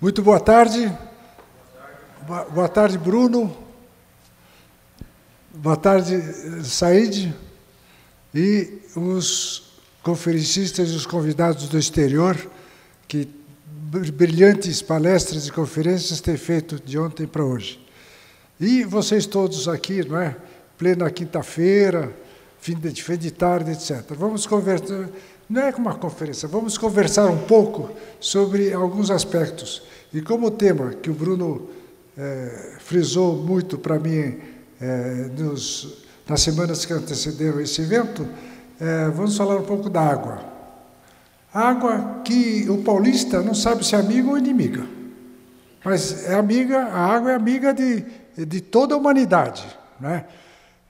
Muito boa tarde. Boa tarde, boa tarde Bruno. Boa tarde, Said. E os conferencistas e os convidados do exterior, que brilhantes palestras e conferências têm feito de ontem para hoje. E vocês todos aqui, não é? Plena quinta-feira, fim de, fim de tarde, etc. Vamos conversar não é uma conferência, vamos conversar um pouco sobre alguns aspectos. E como o tema que o Bruno eh, frisou muito para mim eh, nos, nas semanas que antecederam esse evento, eh, vamos falar um pouco da água. Água que o paulista não sabe se é amiga ou inimiga. Mas é amiga, a água é amiga de, de toda a humanidade. Né?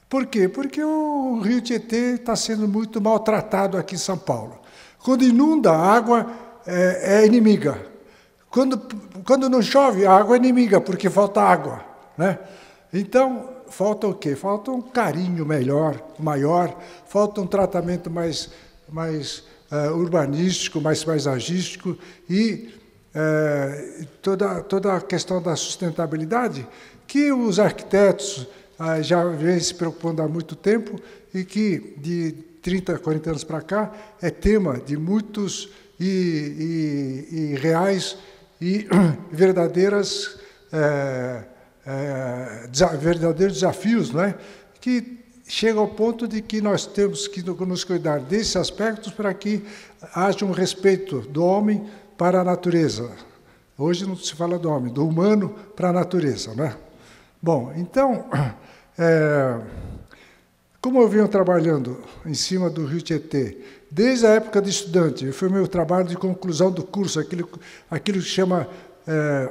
Por quê? Porque o rio Tietê está sendo muito maltratado aqui em São Paulo. Quando inunda, a água é, é inimiga. Quando, quando não chove, a água é inimiga, porque falta água. Né? Então, falta o quê? Falta um carinho melhor, maior, falta um tratamento mais, mais uh, urbanístico, mais paisagístico e uh, toda, toda a questão da sustentabilidade que os arquitetos, ah, já vem se preocupando há muito tempo e que de 30, 40 anos para cá é tema de muitos e, e, e reais e verdadeiras é, é, desa verdadeiros desafios, não é? Que chega ao ponto de que nós temos que nos cuidar desses aspectos para que haja um respeito do homem para a natureza. Hoje não se fala do homem, do humano para a natureza, né? Bom, então É, como eu vinha trabalhando em cima do Rio Tietê, desde a época de estudante, foi meu trabalho de conclusão do curso, aquilo, aquilo que chama é,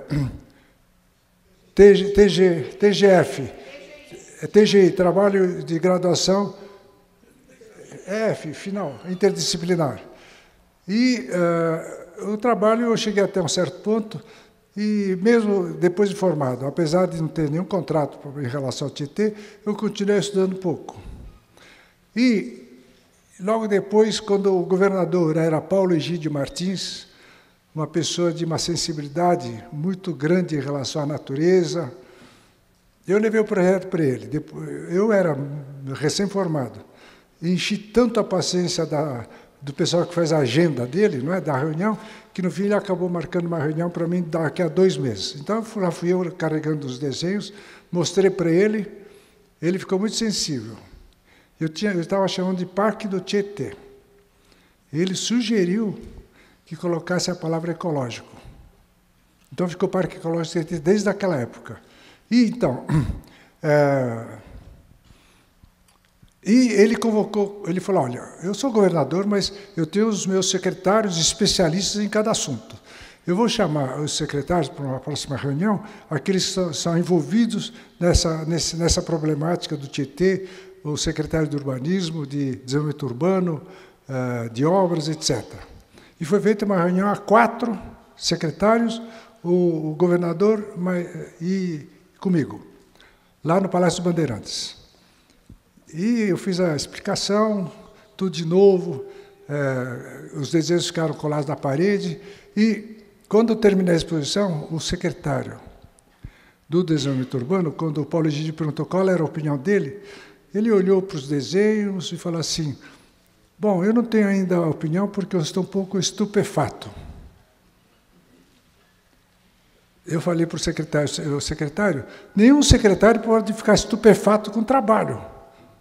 TG, TG, TGF, é TGI, Trabalho de Graduação F, final, interdisciplinar. E uh, o trabalho, eu cheguei até um certo ponto, e mesmo depois de formado, apesar de não ter nenhum contrato em relação ao Tietê, eu continuei estudando pouco. E logo depois, quando o governador era Paulo Egídio Martins, uma pessoa de uma sensibilidade muito grande em relação à natureza, eu levei o projeto para ele. Eu era recém-formado. Enchi tanto a paciência da do pessoal que faz a agenda dele, não é, da reunião, que no fim ele acabou marcando uma reunião para mim daqui a dois meses. Então lá fui eu carregando os desenhos, mostrei para ele, ele ficou muito sensível. Eu estava chamando de Parque do Tietê. Ele sugeriu que colocasse a palavra ecológico. Então ficou Parque Ecológico Tietê desde aquela época. E então, é, E ele convocou, ele falou: Olha, eu sou governador, mas eu tenho os meus secretários especialistas em cada assunto. Eu vou chamar os secretários para uma próxima reunião, aqueles que são, são envolvidos nessa, nessa, nessa problemática do Tietê, o secretário de urbanismo, de desenvolvimento urbano, eh, de obras, etc. E foi feita uma reunião a quatro secretários, o, o governador eh, e comigo, lá no Palácio Bandeirantes. E eu fiz a explicação, tudo de novo, é, os desenhos ficaram colados na parede. E quando eu terminei a exposição, o secretário do desenvolvimento urbano, quando o Paulo Gigi perguntou qual era a opinião dele, ele olhou para os desenhos e falou assim: Bom, eu não tenho ainda a opinião porque eu estou um pouco estupefato. Eu falei para o secretário, o secretário, nenhum secretário pode ficar estupefato com o trabalho.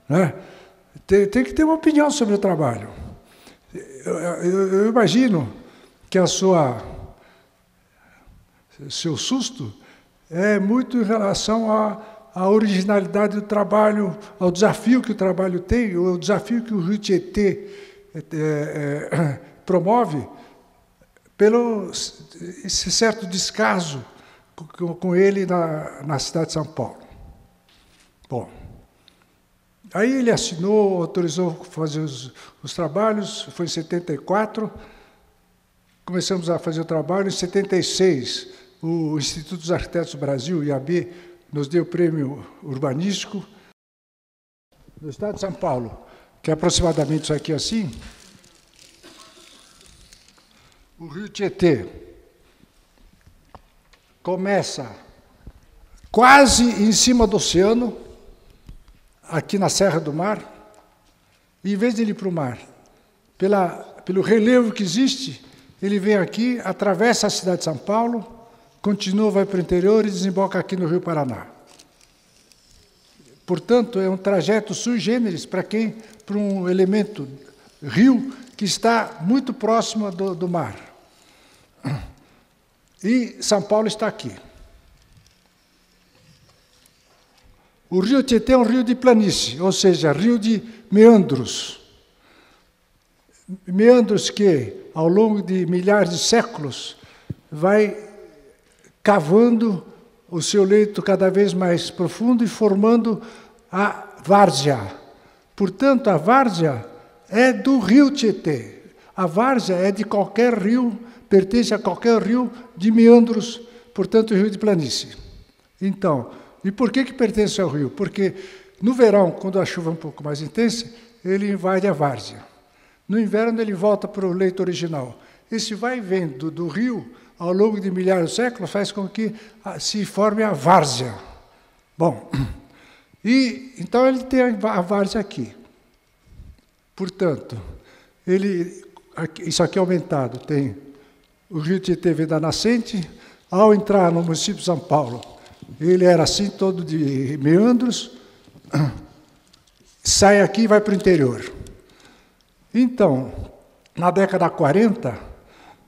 Né? Tem, tem, que ter uma opinião sobre o trabalho. Eu, eu, eu imagino que a sua seu susto é muito em relação à, à originalidade do trabalho, ao desafio que o trabalho tem, o desafio que o Rio Tietê é, é, promove, pelo esse certo descaso com, com ele na, na cidade de São Paulo. Bom. Aí ele assinou, autorizou fazer os, os trabalhos, foi em 74. Começamos a fazer o trabalho em 76. O Instituto dos Arquitetos do Brasil, IAB, nos deu o prêmio urbanístico no estado de São Paulo, que é aproximadamente isso aqui assim. O Rio Tietê começa quase em cima do oceano aqui na Serra do Mar, e em vez de ir para o mar, pela, pelo relevo que existe, ele vem aqui, atravessa a cidade de São Paulo, continua, vai para o interior e desemboca aqui no Rio Paraná. Portanto, é um trajeto sui generis para quem, para um elemento rio que está muito próximo do, do mar. E São Paulo está aqui. O rio Tietê é um rio de planície, ou seja, rio de meandros. Meandros que, ao longo de milhares de séculos, vai cavando o seu leito cada vez mais profundo e formando a várzea. Portanto, a várzea é do rio Tietê. A várzea é de qualquer rio, pertence a qualquer rio de meandros, portanto, rio de planície. Então, e por que, que pertence ao rio? Porque no verão, quando a chuva é um pouco mais intensa, ele invade a várzea. No inverno, ele volta para o leito original. Esse vai vendo do, rio, ao longo de milhares de séculos, faz com que ah, se forme a várzea. Bom, e então ele tem a várzea aqui. Portanto, ele, isso aqui é aumentado, tem o rio Tietê vem da nascente, ao entrar no município de São Paulo, ele era assim, todo de meandros, sai aqui e vai para o interior. Então, na década 40,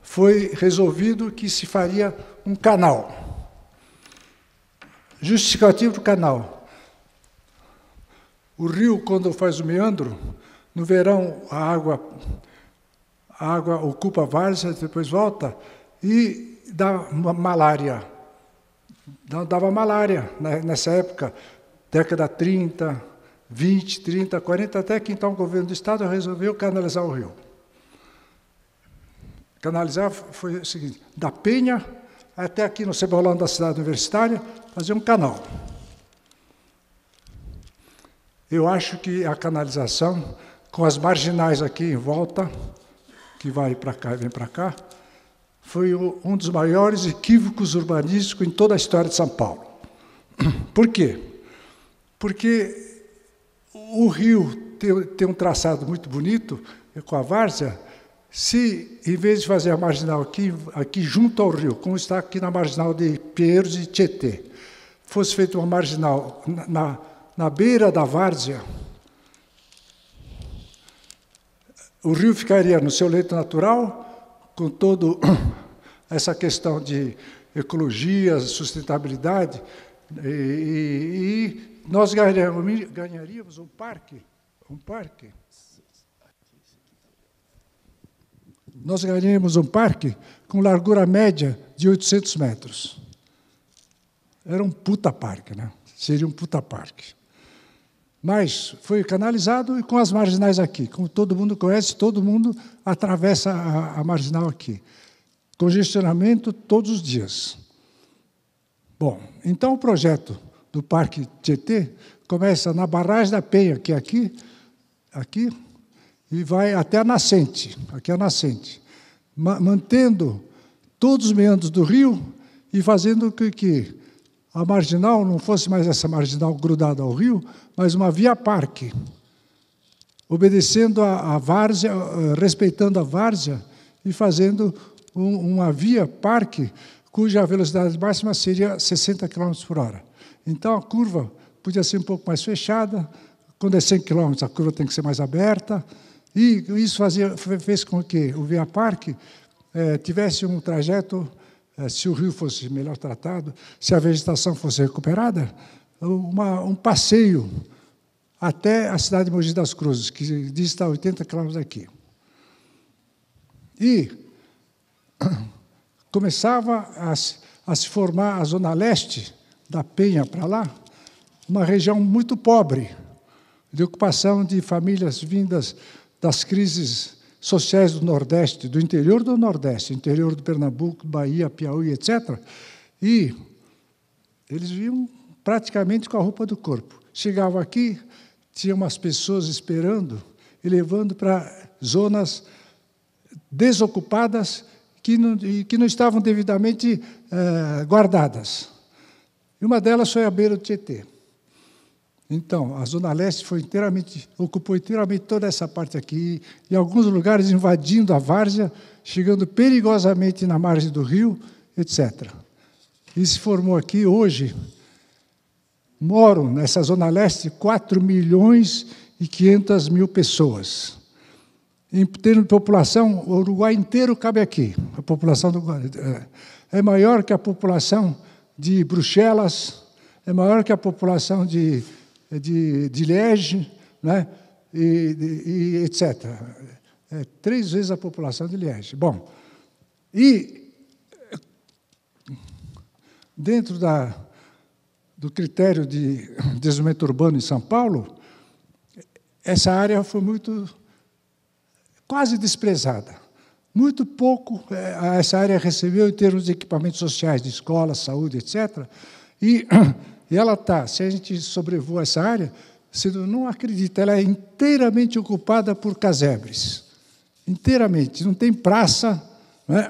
foi resolvido que se faria um canal. Justificativo do canal. O rio, quando faz o meandro, no verão a água, a água ocupa várias, várzea, depois volta e dá malária dava malária nessa época, década 30, 20, 30, 40, até que então o governo do Estado resolveu canalizar o rio. Canalizar foi o seguinte, da Penha até aqui no Cebolão da cidade universitária, fazer um canal. Eu acho que a canalização, com as marginais aqui em volta, que vai para cá e vem para cá, foi um dos maiores equívocos urbanísticos em toda a história de São Paulo. Por quê? Porque o rio tem, tem um traçado muito bonito é com a várzea, se, em vez de fazer a marginal aqui, aqui junto ao rio, como está aqui na marginal de Pinheiros e Tietê, fosse feita uma marginal na, na, na beira da várzea, o rio ficaria no seu leito natural com toda essa questão de ecologia, sustentabilidade, e, e, nós ganharíamos, ganharíamos um parque, um parque. Nós ganharíamos um parque com largura média de 800 metros. Era um puta parque, né? Seria um puta parque. Mas foi canalizado e com as marginais aqui. Como todo mundo conhece, todo mundo atravessa a, a marginal aqui. Congestionamento todos os dias. Bom, então o projeto do Parque Tietê começa na Barragem da Penha, que é aqui, aqui, e vai até a nascente, aqui é a nascente, mantendo todos os meandros do rio e fazendo com que a marginal não fosse mais essa marginal grudada ao rio, mas uma via parque, obedecendo a, a várzea, eh, respeitando a várzea e fazendo um, uma via parque cuja velocidade máxima seria 60 km por hora. Então a curva podia ser um pouco mais fechada, quando é 100 km a curva tem que ser mais aberta, e isso fazia, fez com que o Via Parque eh, tivesse um trajeto é, se o rio fosse melhor tratado, se a vegetação fosse recuperada, uma, um passeio até a cidade de Mogi das Cruzes, que dista 80 quilômetros daqui. E começava a, a se formar a zona leste da Penha para lá, uma região muito pobre, de ocupação de famílias vindas das crises sociais do Nordeste, do interior do Nordeste, interior de Pernambuco, Bahia, Piauí, etc. E eles vinham praticamente com a roupa do corpo. Chegavam aqui, tinha umas pessoas esperando e levando para zonas desocupadas que não, que não estavam devidamente eh, guardadas. E uma delas foi a beira do Tietê. Então, a Zona Leste foi inteiramente, ocupou inteiramente toda essa parte aqui, em alguns lugares invadindo a várzea, chegando perigosamente na margem do rio, etc. E se formou aqui hoje, moram nessa Zona Leste 4 milhões e 500 mil pessoas. Em termos de população, o Uruguai inteiro cabe aqui. A população do, é, é maior que a população de Bruxelas, é maior que a população de é de, de Liege, né? E, e, etc. É, três vezes a população de Liege. Bom, e dentro da, do critério de desenvolvimento urbano em São Paulo, essa área foi muito quase desprezada. Muito pouco é, essa área recebeu em termos de equipamentos sociais, de escola, saúde, etc. E e ela está, se a gente sobrevoa essa área, você não acredita, ela é inteiramente ocupada por casebres. Inteiramente, não tem praça. Né?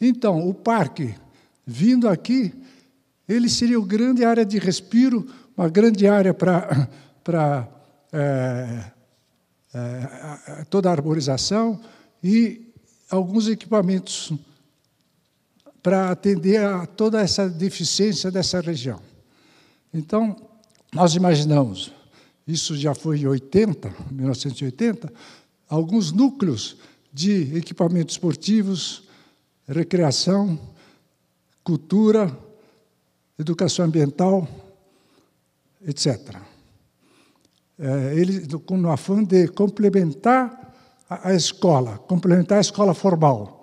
Então, o parque, vindo aqui, ele seria uma grande área de respiro, uma grande área para é, é, toda a arborização e alguns equipamentos para atender a toda essa deficiência dessa região. Então, nós imaginamos, isso já foi em 80, 1980, alguns núcleos de equipamentos esportivos, recreação, cultura, educação ambiental, etc. É, ele, com o afã de complementar a escola, complementar a escola formal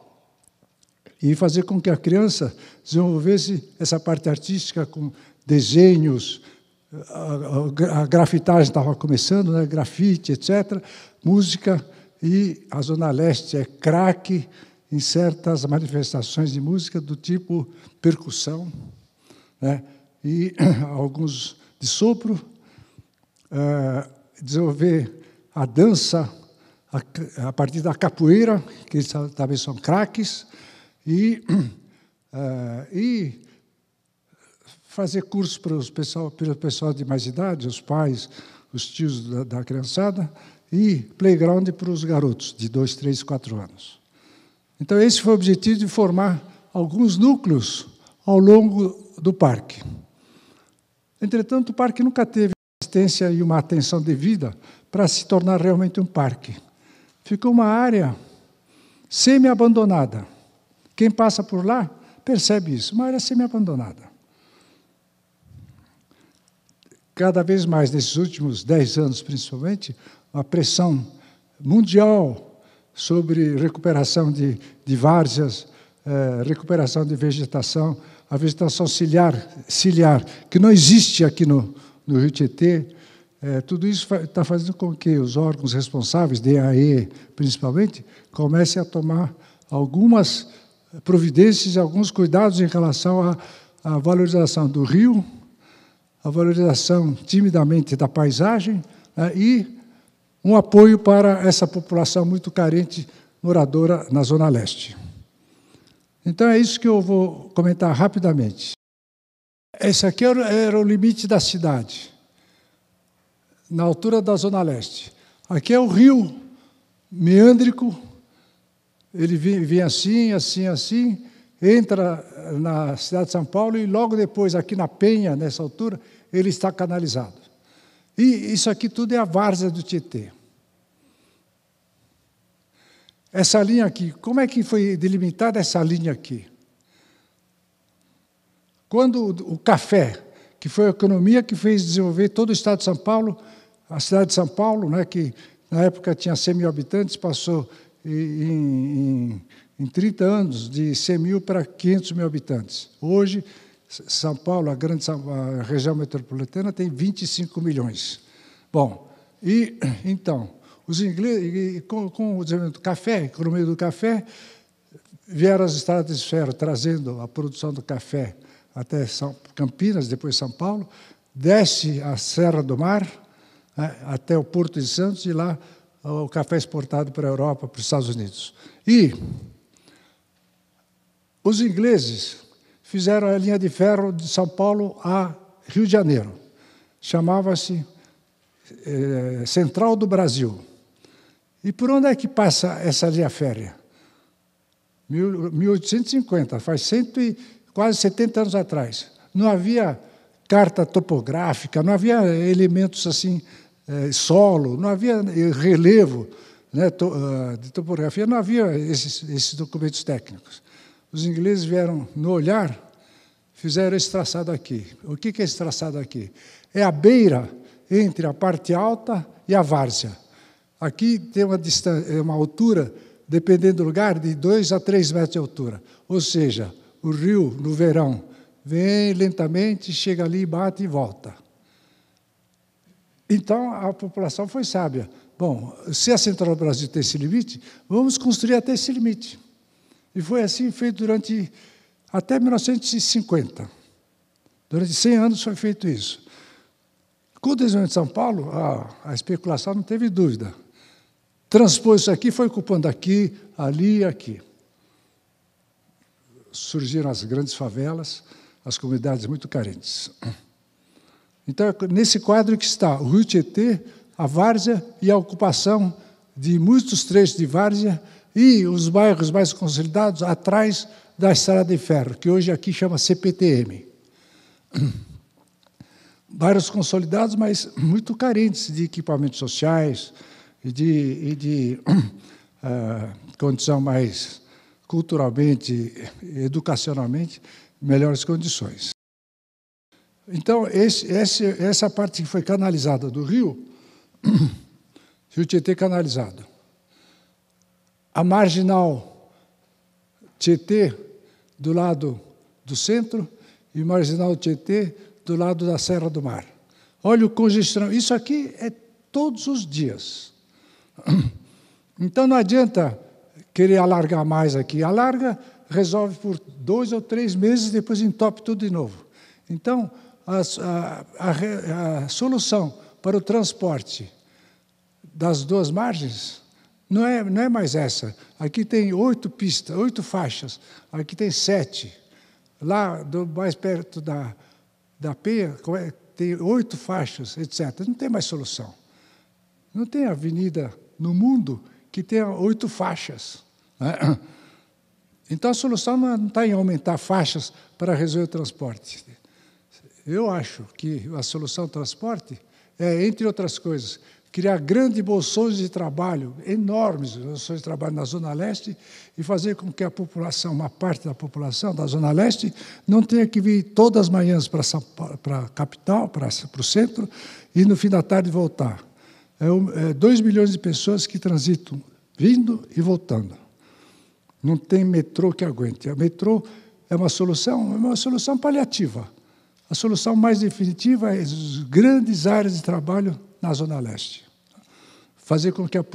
e fazer com que a criança desenvolvesse essa parte artística com desenhos, a, grafitagem estava começando, né? grafite, etc., música, e a Zona Leste é craque em certas manifestações de música do tipo percussão, né? e alguns de sopro, eh, desenvolver a dança a, a partir da capoeira, que eles também são craques, e, uh, e fazer curso para, os pessoal, para o pessoal de mais idade, os pais, os tios da, da criançada, e playground para os garotos de 2, 3, 4 anos. Então, esse foi o objetivo de formar alguns núcleos ao longo do parque. Entretanto, o parque nunca teve assistência e uma atenção devida para se tornar realmente um parque. Ficou uma área semi-abandonada. Quem passa por lá percebe isso. Uma área semi-abandonada. Cada vez mais, nesses últimos dez anos principalmente, uma pressão mundial sobre recuperação de, de várzeas, eh, recuperação de vegetação, a vegetação ciliar, ciliar que não existe aqui no, no Rio Tietê. É, tudo isso está fazendo com que os órgãos responsáveis, DAE principalmente, comecem a tomar algumas providências, alguns cuidados em relação à, à valorização do rio, a valorização timidamente da paisagem né, e um apoio para essa população muito carente moradora na Zona Leste. Então é isso que eu vou comentar rapidamente. Esse aqui era o limite da cidade, na altura da Zona Leste. Aqui é o rio meândrico ele vem assim, assim, assim, entra na cidade de São Paulo e logo depois, aqui na Penha, nessa altura, ele está canalizado. E isso aqui tudo é a várzea do Tietê. Essa linha aqui, como é que foi delimitada essa linha aqui? Quando o café, que foi a economia que fez desenvolver todo o estado de São Paulo, a cidade de São Paulo, né, que na época tinha 100 mil habitantes, passou em, em, em 30 anos, de 100 mil para 500 mil habitantes. Hoje, São Paulo, a grande a região metropolitana, tem 25 milhões. Bom, e então, os ingleses, com, com o desenvolvimento do café, economia do café, vieram as estradas de ferro, trazendo a produção do café até São, Campinas, depois São Paulo, desce a Serra do Mar né, até o Porto de Santos e lá o café exportado para a Europa, para os Estados Unidos. E os ingleses fizeram a linha de ferro de São Paulo a Rio de Janeiro. Chamava-se eh, Central do Brasil. E por onde é que passa essa linha férrea? 1850, faz cento e, quase 70 anos atrás. Não havia carta topográfica, não havia elementos assim é, solo, não havia eh, relevo né, ah, de topografia, não havia esses, esses documentos técnicos. Os ingleses vieram no olhar, fizeram esse traçado aqui. O que é esse traçado aqui? É a beira entre a parte alta e a várzea. Aqui tem uma, é uma altura, dependendo do lugar, de 2 a 3 metros de altura. Ou seja, o rio, no verão, vem lentamente, chega ali, bate e volta. Então, a população foi sábia. Bom, se a Central do Brasil tem esse limite, vamos construir até esse limite. E foi assim feito durante até 1950. Durante 100 anos foi feito isso. Com o desenvolvimento de São Paulo, a, a especulação não teve dúvida. Transpôs isso aqui, foi ocupando aqui, ali e aqui. Surgiram as grandes favelas, as comunidades muito carentes. Então, nesse quadro que está o Rio Tietê, a várzea e a ocupação de muitos trechos de várzea e os bairros mais consolidados atrás da Estrada de Ferro, que hoje aqui chama CPTM. Bairros consolidados, mas muito carentes de equipamentos sociais e de, e de uh, condição mais culturalmente, educacionalmente, melhores condições. Então, esse, esse, essa parte que foi canalizada do rio, rio Tietê canalizado. A marginal Tietê do lado do centro e marginal Tietê do lado da Serra do Mar. Olha o congestão. Isso aqui é todos os dias. Então não adianta querer alargar mais aqui. Alarga, resolve por dois ou três meses, depois entope tudo de novo. Então, a, a, a solução para o transporte das duas margens não é, não é mais essa. Aqui tem oito pistas, oito faixas, aqui tem sete. Lá, do, mais perto da, da Penha, é, tem oito faixas, etc. Não tem mais solução. Não tem avenida no mundo que tenha oito faixas. Né? Então a solução não está é, em aumentar faixas para resolver o transporte eu acho que a solução transporte é, entre outras coisas, criar grandes bolsões de trabalho, enormes bolsões de trabalho na Zona Leste, e fazer com que a população, uma parte da população da Zona Leste, não tenha que vir todas as manhãs para, a capital, para, o centro, e no fim da tarde voltar. É 2 é milhões de pessoas que transitam, vindo e voltando. Não tem metrô que aguente. A metrô é uma solução, é uma solução paliativa a solução mais definitiva é as grandes áreas de trabalho na Zona Leste. Fazer com que a,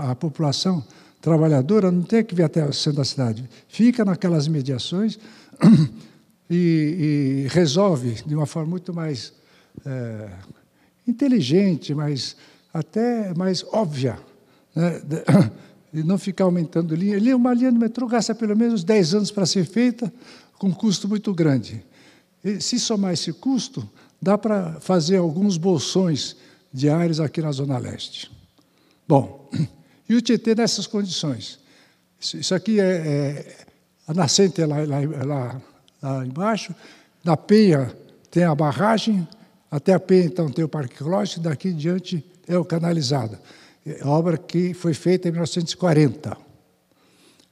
a, a população trabalhadora não tenha que vir até o centro da cidade. Fica naquelas mediações e, e resolve de uma forma muito mais é, inteligente, mais, até mais óbvia. Né? e não ficar aumentando linha. Uma linha do metrô gasta pelo menos 10 anos para ser feita, com um custo muito grande. E, se somar esse custo, dá para fazer alguns bolsões diários aqui na Zona Leste. Bom, e o Tietê nessas condições. Isso aqui é, é a nascente lá, lá, lá, lá embaixo, na Penha tem a barragem, até a Penha então tem o Parque Ecológico, daqui em diante é o canalizado. É obra que foi feita em 1940.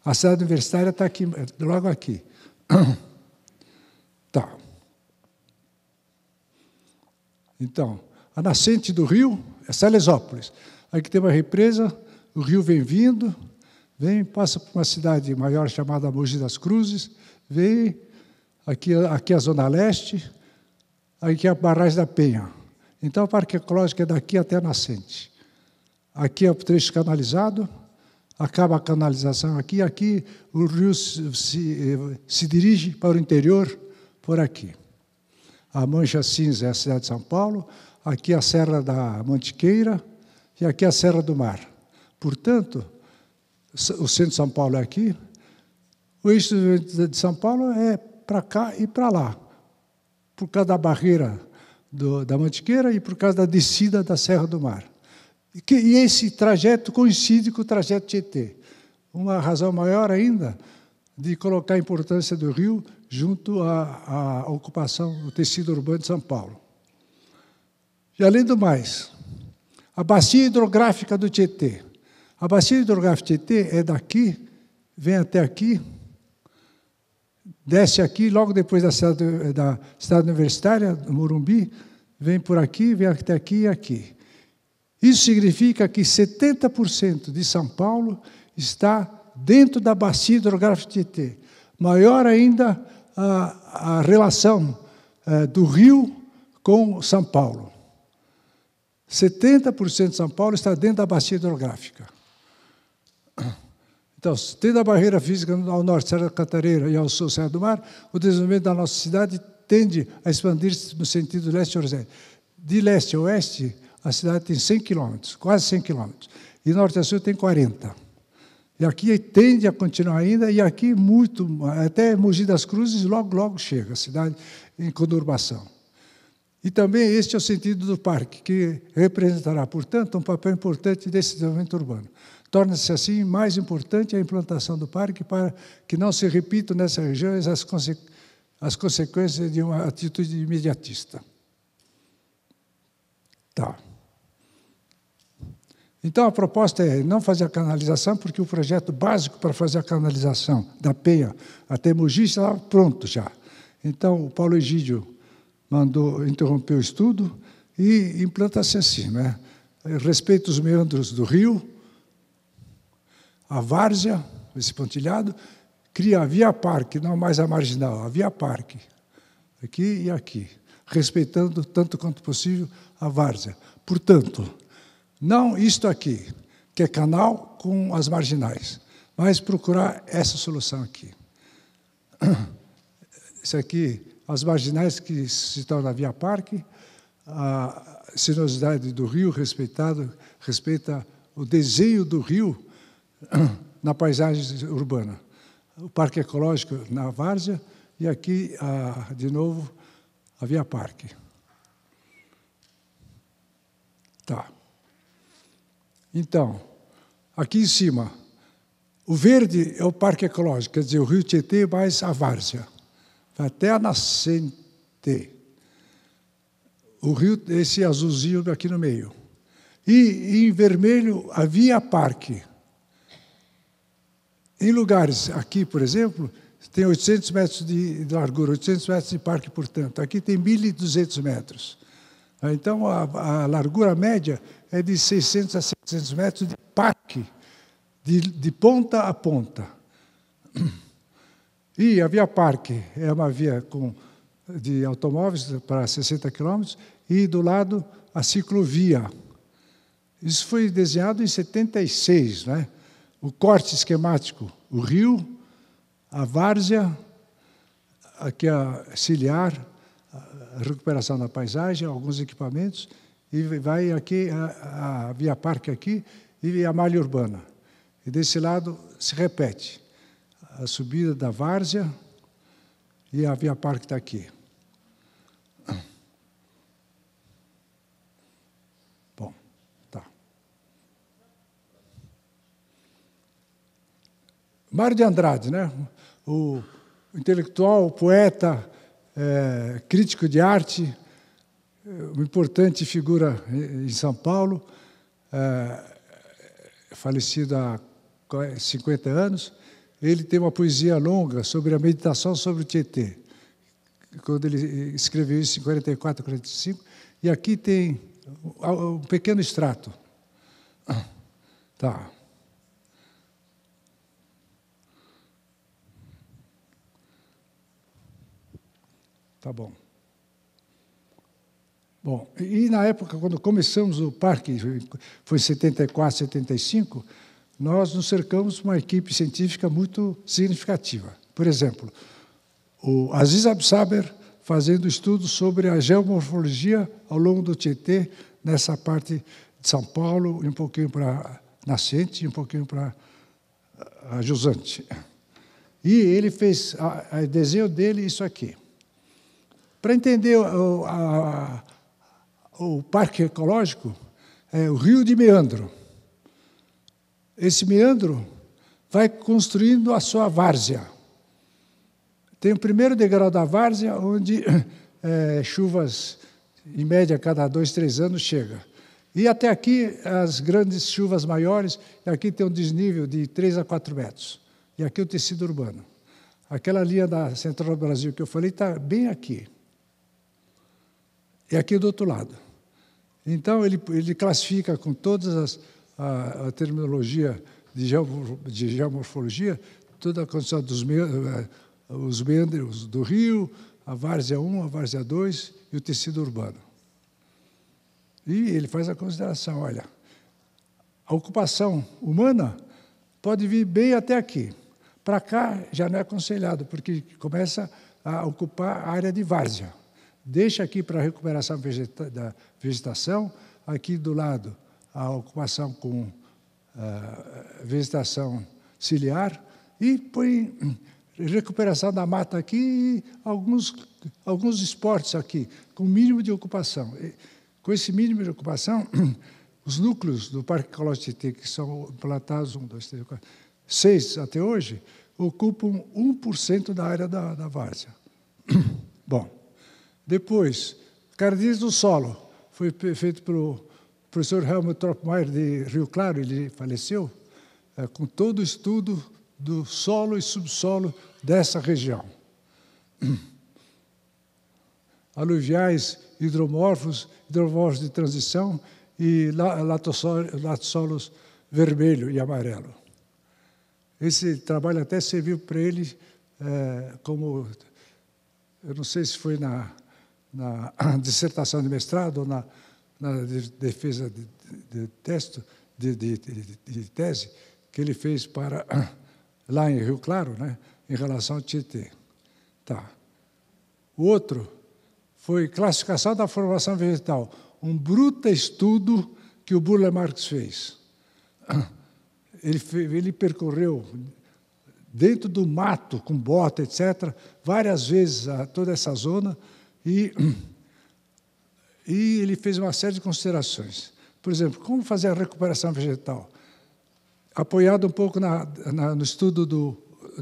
A cidade universitária está aqui, logo aqui. Então, a nascente do rio é Salesópolis. Aqui tem uma represa, o rio vem vindo, vem, passa por uma cidade maior chamada Mogi das Cruzes, vem, aqui, aqui a Zona Leste, aqui é a Barragem da Penha. Então, o Parque Ecológico é daqui até a nascente. Aqui é o trecho canalizado, acaba a canalização aqui, aqui o rio se, se, eh, se dirige para o interior por aqui. A Mancha Cinza é a cidade de São Paulo, aqui é a Serra da Mantiqueira e aqui é a Serra do Mar. Portanto, o centro de São Paulo é aqui, o eixo de São Paulo é para cá e para lá, por causa da barreira do, da Mantiqueira e por causa da descida da Serra do Mar. E, que, e esse trajeto coincide com o trajeto Tietê. Uma razão maior ainda de colocar a importância do rio junto à, à ocupação do tecido urbano de São Paulo. E além do mais, a bacia hidrográfica do Tietê. A bacia hidrográfica do Tietê é daqui, vem até aqui, desce aqui, logo depois da cidade, da cidade universitária, do Morumbi, vem por aqui, vem até aqui e aqui. Isso significa que 70% de São Paulo está dentro da bacia hidrográfica do Tietê. Maior ainda a, a relação é, do Rio com São Paulo. 70% de São Paulo está dentro da bacia hidrográfica. Então, tendo a barreira física ao norte, Serra Catareira e ao sul, Serra do Mar, o desenvolvimento da nossa cidade tende a expandir-se no sentido leste-oeste. De leste a oeste, a cidade tem 100 quilômetros, quase 100 quilômetros, e norte a sul tem 40 e aqui tende a continuar ainda, e aqui muito, até Mogi das Cruzes, logo, logo chega a cidade em conurbação. E também este é o sentido do parque, que representará, portanto, um papel importante desse desenvolvimento urbano. Torna-se assim mais importante a implantação do parque para que não se repitam nessas regiões as, conse as consequências de uma atitude imediatista. Tá. Então a proposta é não fazer a canalização, porque o projeto básico para fazer a canalização da Penha até Mogi está pronto já. Então o Paulo Egídio mandou interromper o estudo e implanta-se assim, né? respeita os meandros do rio, a várzea, esse pontilhado, cria a via parque, não mais a marginal, a via parque, aqui e aqui, respeitando tanto quanto possível a várzea. Portanto, não isto aqui, que é canal com as marginais, mas procurar essa solução aqui. Isso aqui, as marginais que se tornam a Via Parque, a sinuosidade do rio respeitado, respeita o desenho do rio na paisagem urbana. O Parque Ecológico na Várzea e aqui, de novo, a Via Parque. Tá. Então, aqui em cima, o verde é o parque ecológico, quer dizer, o rio Tietê é mais a várzea, até a nascente. O rio, esse azulzinho aqui no meio. E em vermelho havia parque. Em lugares, aqui, por exemplo, tem 800 metros de largura, 800 metros de parque, portanto. Aqui tem 1.200 metros. Então, a, a largura média é de 600 a 700 metros de parque, de, de ponta a ponta. E a Via Parque é uma via com, de automóveis para 60 quilômetros e do lado a ciclovia. Isso foi desenhado em 76, né? O corte esquemático, o rio, a várzea, aqui a ciliar, a recuperação da paisagem, alguns equipamentos e vai aqui, a, a Via Parque aqui, e a malha urbana. E desse lado se repete a subida da várzea e a Via Parque está aqui. Bom, tá. Mário de Andrade, né? o intelectual, poeta, é, crítico de arte, uma importante figura em São Paulo, é, falecido há 50 anos, ele tem uma poesia longa sobre a meditação sobre o Tietê, quando ele escreveu isso em 44, 45, e aqui tem um pequeno extrato. Tá. Tá bom. Bom, e na época, quando começamos o parque, foi 74, 75, nós nos cercamos uma equipe científica muito significativa. Por exemplo, o Aziz Absaber fazendo estudos sobre a geomorfologia ao longo do Tietê, nessa parte de São Paulo, um pouquinho para Nascente e um pouquinho para a Jusante. E ele fez, o desenho dele, isso aqui. Para entender a, a o parque ecológico é o Rio de Meandro. Esse meandro vai construindo a sua várzea. Tem o primeiro degrau da várzea, onde é, chuvas, em média, cada dois, três anos chega. E até aqui, as grandes chuvas maiores, aqui tem um desnível de 3 a 4 metros. E aqui é o tecido urbano. Aquela linha da Central do Brasil que eu falei está bem aqui. E aqui do outro lado. Então, ele, ele classifica com toda a, a, terminologia de, geomor, de geomorfologia, toda a condição dos eh, os meandros do rio, a várzea 1, a várzea 2 e o tecido urbano. E ele faz a consideração, olha, a ocupação humana pode vir bem até aqui. Para cá já não é aconselhado, porque começa a ocupar a área de várzea. Deixa aqui para a recuperação vegeta da vegetação, aqui do lado a ocupação com uh, vegetação ciliar e põe hum, recuperação da mata aqui e alguns, alguns esportes aqui, com mínimo de ocupação. E, com esse mínimo de ocupação, hum, os núcleos do Parque Ecológico de que são implantados, um, dois, três, quatro, seis até hoje, ocupam 1% da área da, da várzea. Bom, depois, Cardiz do Solo, foi feito pelo professor Helmut Tropmeyer de Rio Claro, ele faleceu, é, com todo o estudo do solo e subsolo dessa região. Aluviais hidromorfos, hidromorfos de transição e latossolos vermelho e amarelo. Esse trabalho até serviu para ele é, como, eu não sei se foi na na dissertação de mestrado, ou na, na defesa de, de texto, de, de, de, tese, que ele fez para lá em Rio Claro, né, em relação ao Tietê. Tá. O outro foi classificação da formação vegetal, um bruto estudo que o Burle Marx fez. Ele, ele percorreu dentro do mato, com bota, etc., várias vezes toda essa zona, e, e ele fez uma série de considerações. Por exemplo, como fazer a recuperação vegetal? Apoiado um pouco na, na, no estudo do,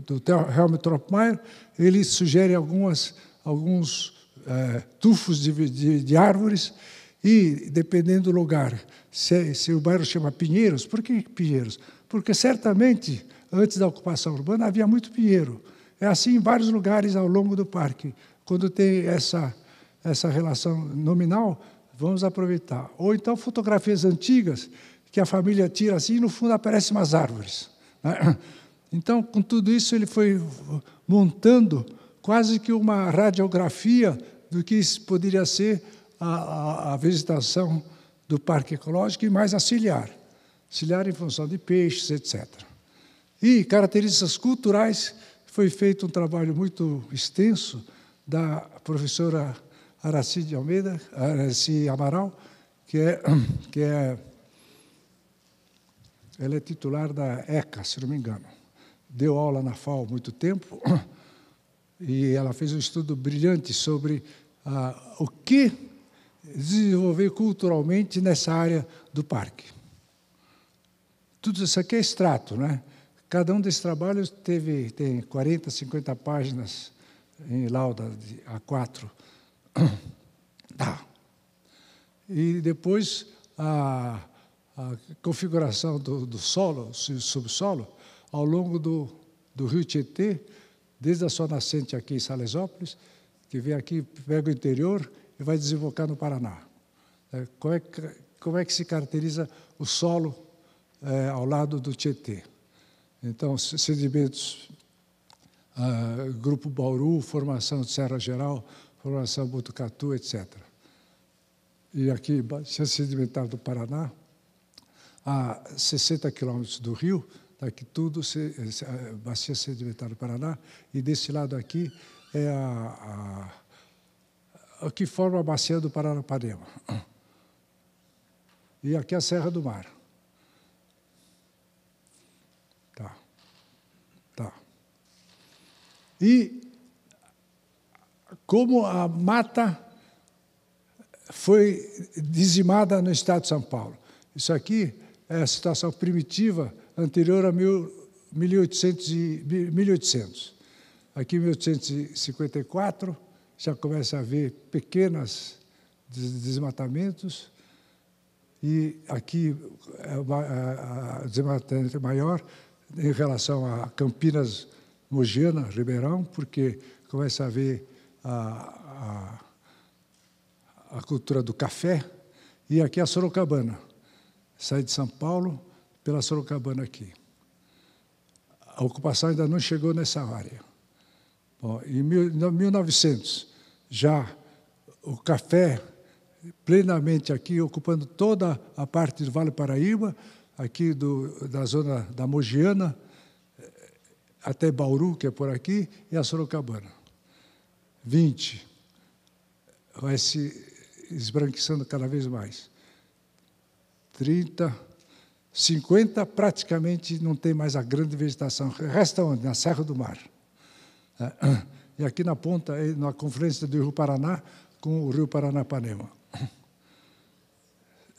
do Helmut Tropmeyer, ele sugere algumas, alguns é, tufos de, de, de árvores e, dependendo do lugar, se, se, o bairro chama Pinheiros, por que Pinheiros? Porque certamente, antes da ocupação urbana, havia muito pinheiro. É assim em vários lugares ao longo do parque. Quando tem essa, essa relação nominal, vamos aproveitar. Ou então fotografias antigas que a família tira assim e no fundo aparecem umas árvores. Né? Então, com tudo isso, ele foi montando quase que uma radiografia do que poderia ser a, a, a visitação do parque ecológico e mais a ciliar. Ciliar em função de peixes, etc. E características culturais, foi feito um trabalho muito extenso da professora Araci de Almeida, Araci Amaral, que é, que é ela é titular da ECA, se não me engano. Deu aula na FAO há muito tempo e ela fez um estudo brilhante sobre ah, o que desenvolver culturalmente nessa área do parque. Tudo isso aqui é extrato, né? Cada um desses trabalhos teve, tem 40, 50 páginas em lauda de A4. Tá. E depois a, a configuração do, do solo, subsolo, ao longo do, do rio Tietê, desde a sua nascente aqui em Salesópolis, que vem aqui, pega o interior e vai desembocar no Paraná. É, como, é que, como é que se caracteriza o solo é, ao lado do Tietê? Então, sedimentos uh, Grupo Bauru, formação de Serra Geral, formação Botucatu, etc. E aqui, Bacia Sedimentar do Paraná, a 60 quilômetros do rio, está aqui tudo, se, se, Bacia eh, Sedimentar do Paraná, e desse lado aqui é a, a, a que forma a bacia do Paranapanema. E aqui é a Serra do Mar. E como a mata foi dizimada no estado de São Paulo. Isso aqui é a situação primitiva anterior a 1800. E, em 1854, já começa a haver pequenos desmatamentos, e aqui é o desmatamento maior em relação a Campinas Mogiana, Ribeirão, porque começa a ver a, a, a cultura do café, e aqui é a Sorocabana. Saí de São Paulo pela Sorocabana aqui. A ocupação ainda não chegou nessa área. Bom, em 1900, já o café plenamente aqui, ocupando toda a parte do Vale Paraíba, aqui do, da zona da Mogiana, até Bauru, que é por aqui, e a Sorocabana. 20. Vai se esbranquiçando cada vez mais. 30, 50 praticamente não tem mais a grande vegetação. Resta onde? Na Serra do Mar. E aqui na ponta, eh, na confluência do Rio Paraná com o Rio Paranapanema.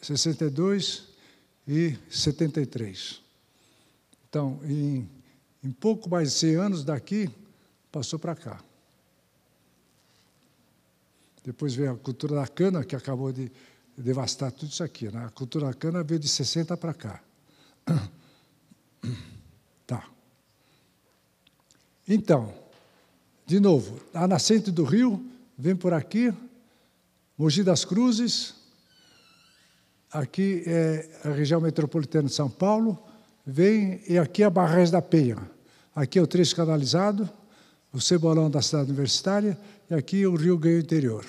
62 e 73. Então, em em pouco mais de 100 anos daqui, passou para cá. Depois veio a cultura da cana, que acabou de devastar tudo isso aqui. Né? A cultura da cana veio de 60 para cá. Tá. Então, de novo, a nascente do rio vem por aqui, Mogi das Cruzes, aqui é a região metropolitana de São Paulo, vem e aqui é a Barragem da Penha. Aqui é o trecho canalizado, é o cebolão da cidade universitária e aqui é o Rio Ganho Interior.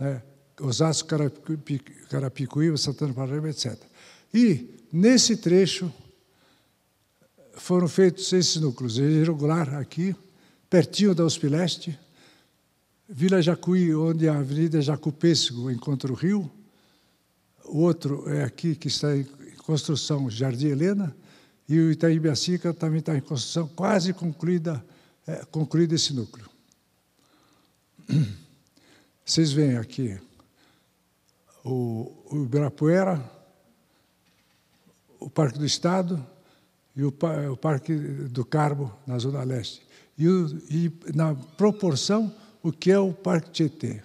Né? Osasco, Carapicuíba, Santana do Paraíba, etc. E, nesse trecho, foram feitos esses núcleos. É irregular, aqui, pertinho da Ospileste, Vila Jacuí, onde a Avenida Jacupêssego encontra o rio, o outro é aqui, que está em construção, Jardim Helena, e o Itaim Biacica também está em construção, quase concluída, é, concluído esse núcleo. Vocês veem aqui o, o Ibirapuera, o Parque do Estado e o, o Parque do Carmo, na Zona Leste. E, o, e, na proporção, o que é o Parque Tietê.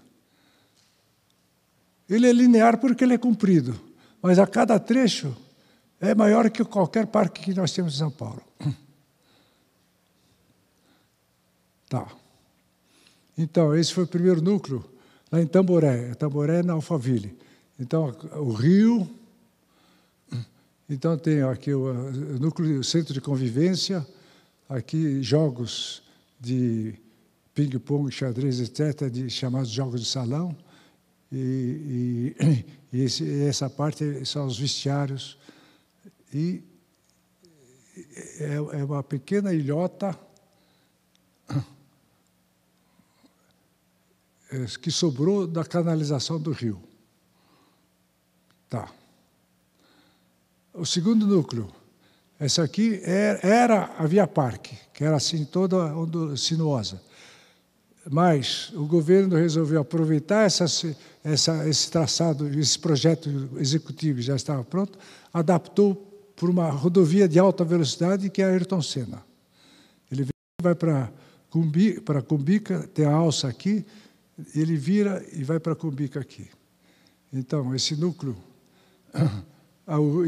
Ele é linear porque ele é comprido, mas a cada trecho é maior que qualquer parque que nós temos em São Paulo. Tá. Então, esse foi o primeiro núcleo lá em Tamboré. Tamboré na Alphaville. Então, o Rio. Então, tem aqui o núcleo, o centro de convivência. Aqui, jogos de ping-pong, xadrez, etc., de, chamados jogos de salão. E, e, e esse, essa parte são os vestiários e é, é, uma pequena ilhota eh, que sobrou da canalização do rio. Tá. O segundo núcleo, essa aqui é, era a Via Parque, que era assim toda sinuosa. Mas o governo resolveu aproveitar essa, essa, esse traçado, esse projeto executivo já estava pronto, adaptou por uma rodovia de alta velocidade que é a Ayrton Senna. Ele vai para Cumbica, para Cumbica, tem a alça aqui, ele vira e vai para Cumbica aqui. Então, esse núcleo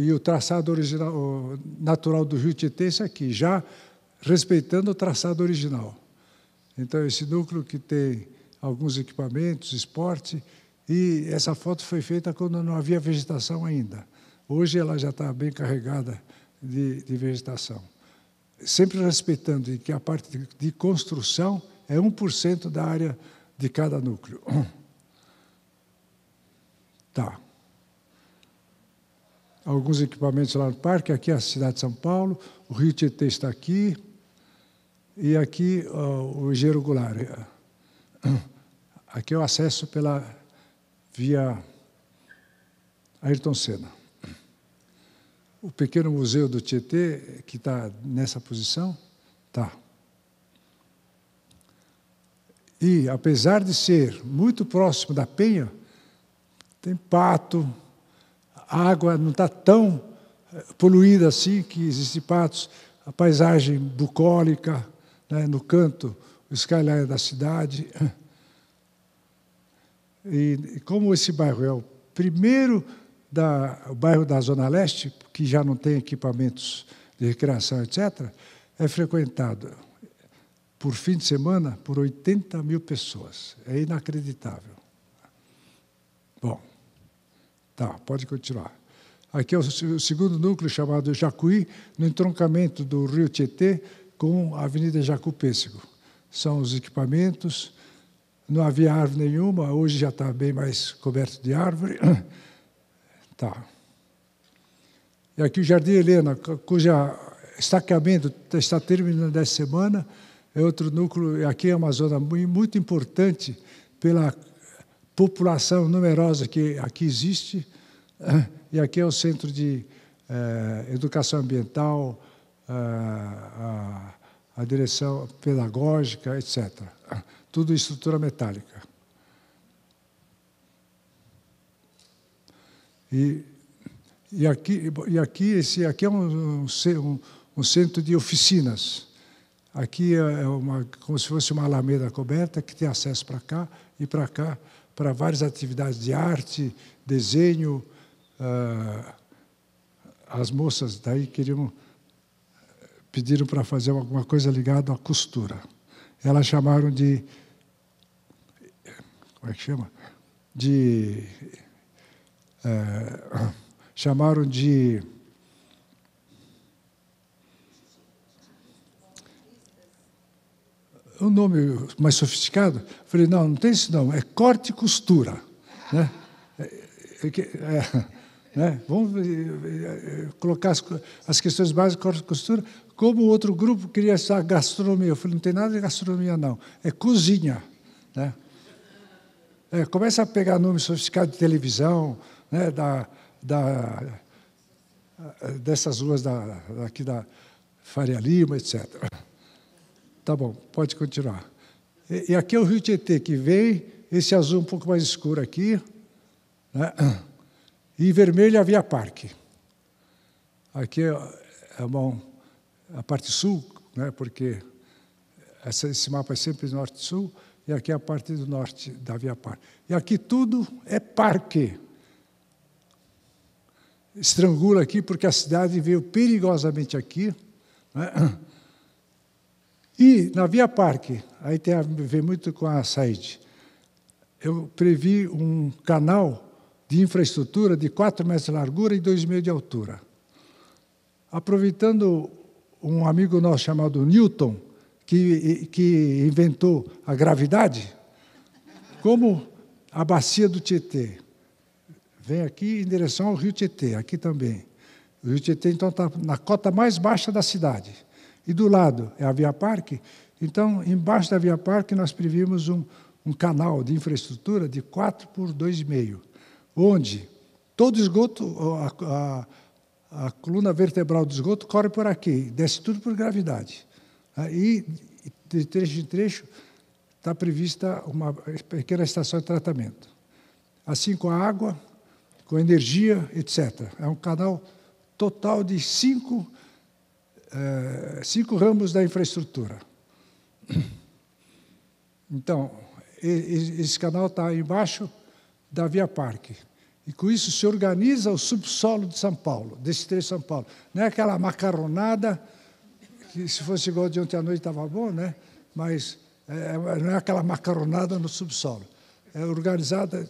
e o traçado original, o natural do rio Tietê é esse aqui, já respeitando o traçado original. Então, esse núcleo que tem alguns equipamentos, esporte, e essa foto foi feita quando não havia vegetação ainda. Hoje ela já está bem carregada de, de vegetação. Sempre respeitando que a parte de, de construção é 1% da área de cada núcleo. Tá. Alguns equipamentos lá no parque, aqui é a cidade de São Paulo, o Rio Tietê está aqui, e aqui ó, o Engenheiro Goulart. É, aqui é o acesso pela via Ayrton Senna o pequeno museu do Tietê, que está nessa posição? Tá. E, apesar de ser muito próximo da penha, tem pato, a água não está tão eh, poluída assim que existem patos, a paisagem bucólica, né, no canto, o skyline da cidade. E como esse bairro é o primeiro da, o bairro da Zona Leste, que já não tem equipamentos de recreação, etc., é frequentado por fim de semana por 80 mil pessoas. É inacreditável. Bom, tá, pode continuar. Aqui é o segundo núcleo chamado Jacuí, no entroncamento do Rio Tietê com a Avenida Jacu Pêssego. São os equipamentos. Não havia árvore nenhuma, hoje já está bem mais coberto de árvore. Tá. E aqui o Jardim Helena, está acabando está terminando essa semana, é outro núcleo, aqui é uma zona muito importante pela população numerosa que aqui existe, e aqui é o Centro de eh, Educação Ambiental, a, a direção pedagógica, etc. Tudo estrutura metálica. E, e aqui, e aqui, esse aqui é um, um, um centro de oficinas. Aqui é, é uma, como se fosse uma alameda coberta que tem acesso para cá e para cá, para várias atividades de arte, desenho. Ah, as moças daí queriam, pediram para fazer alguma coisa ligada à costura. Elas chamaram de. Como é que chama? De é, chamaram de. Um nome mais sofisticado, falei, não, não tem isso não, é corte e costura. Né? É, é, é né? Vamos é, colocar as, as questões básicas, corte e costura, como o outro grupo queria essa gastronomia. Eu falei, não tem nada de gastronomia, não. É cozinha. Né? É, começa a pegar nome sofisticado de televisão, né, da, da, dessas ruas da, aqui da Faria Lima, etc. Tá bom, pode continuar. E, e aqui é o Rio Tietê que vem, esse azul um pouco mais escuro aqui, né, e vermelho é a Via Parque. Aqui é, é bom, a parte sul, né, porque essa, esse mapa é sempre norte-sul, e aqui é a parte do norte da Via Parque. E aqui tudo é parque estrangula aqui, porque a cidade veio perigosamente aqui. Né? E na Via Parque, aí tem a ver muito com a Said, eu previ um canal de infraestrutura de 4 metros de largura e dois mil de altura. Aproveitando um amigo nosso chamado Newton, que, que inventou a gravidade, como a bacia do Tietê vem aqui em direção ao rio Tietê, aqui também. O rio Tietê, então, está na cota mais baixa da cidade. E do lado é a Via Parque. Então, embaixo da Via Parque, nós previmos um, um canal de infraestrutura de 4 por 2,5, onde todo esgoto, a, a, a, coluna vertebral do esgoto corre por aqui, desce tudo por gravidade. Aí, né? de trecho em trecho, está prevista uma pequena estação de tratamento. Assim com a água, com energia, etc. É um canal total de cinco, eh, cinco ramos da infraestrutura. Então, esse canal está embaixo da Via Parque. E com isso se organiza o subsolo de São Paulo, desse trecho de São Paulo. Não é aquela macarronada que se fosse igual de ontem à noite estava bom, né? mas é, não é aquela macarronada no subsolo é organizada,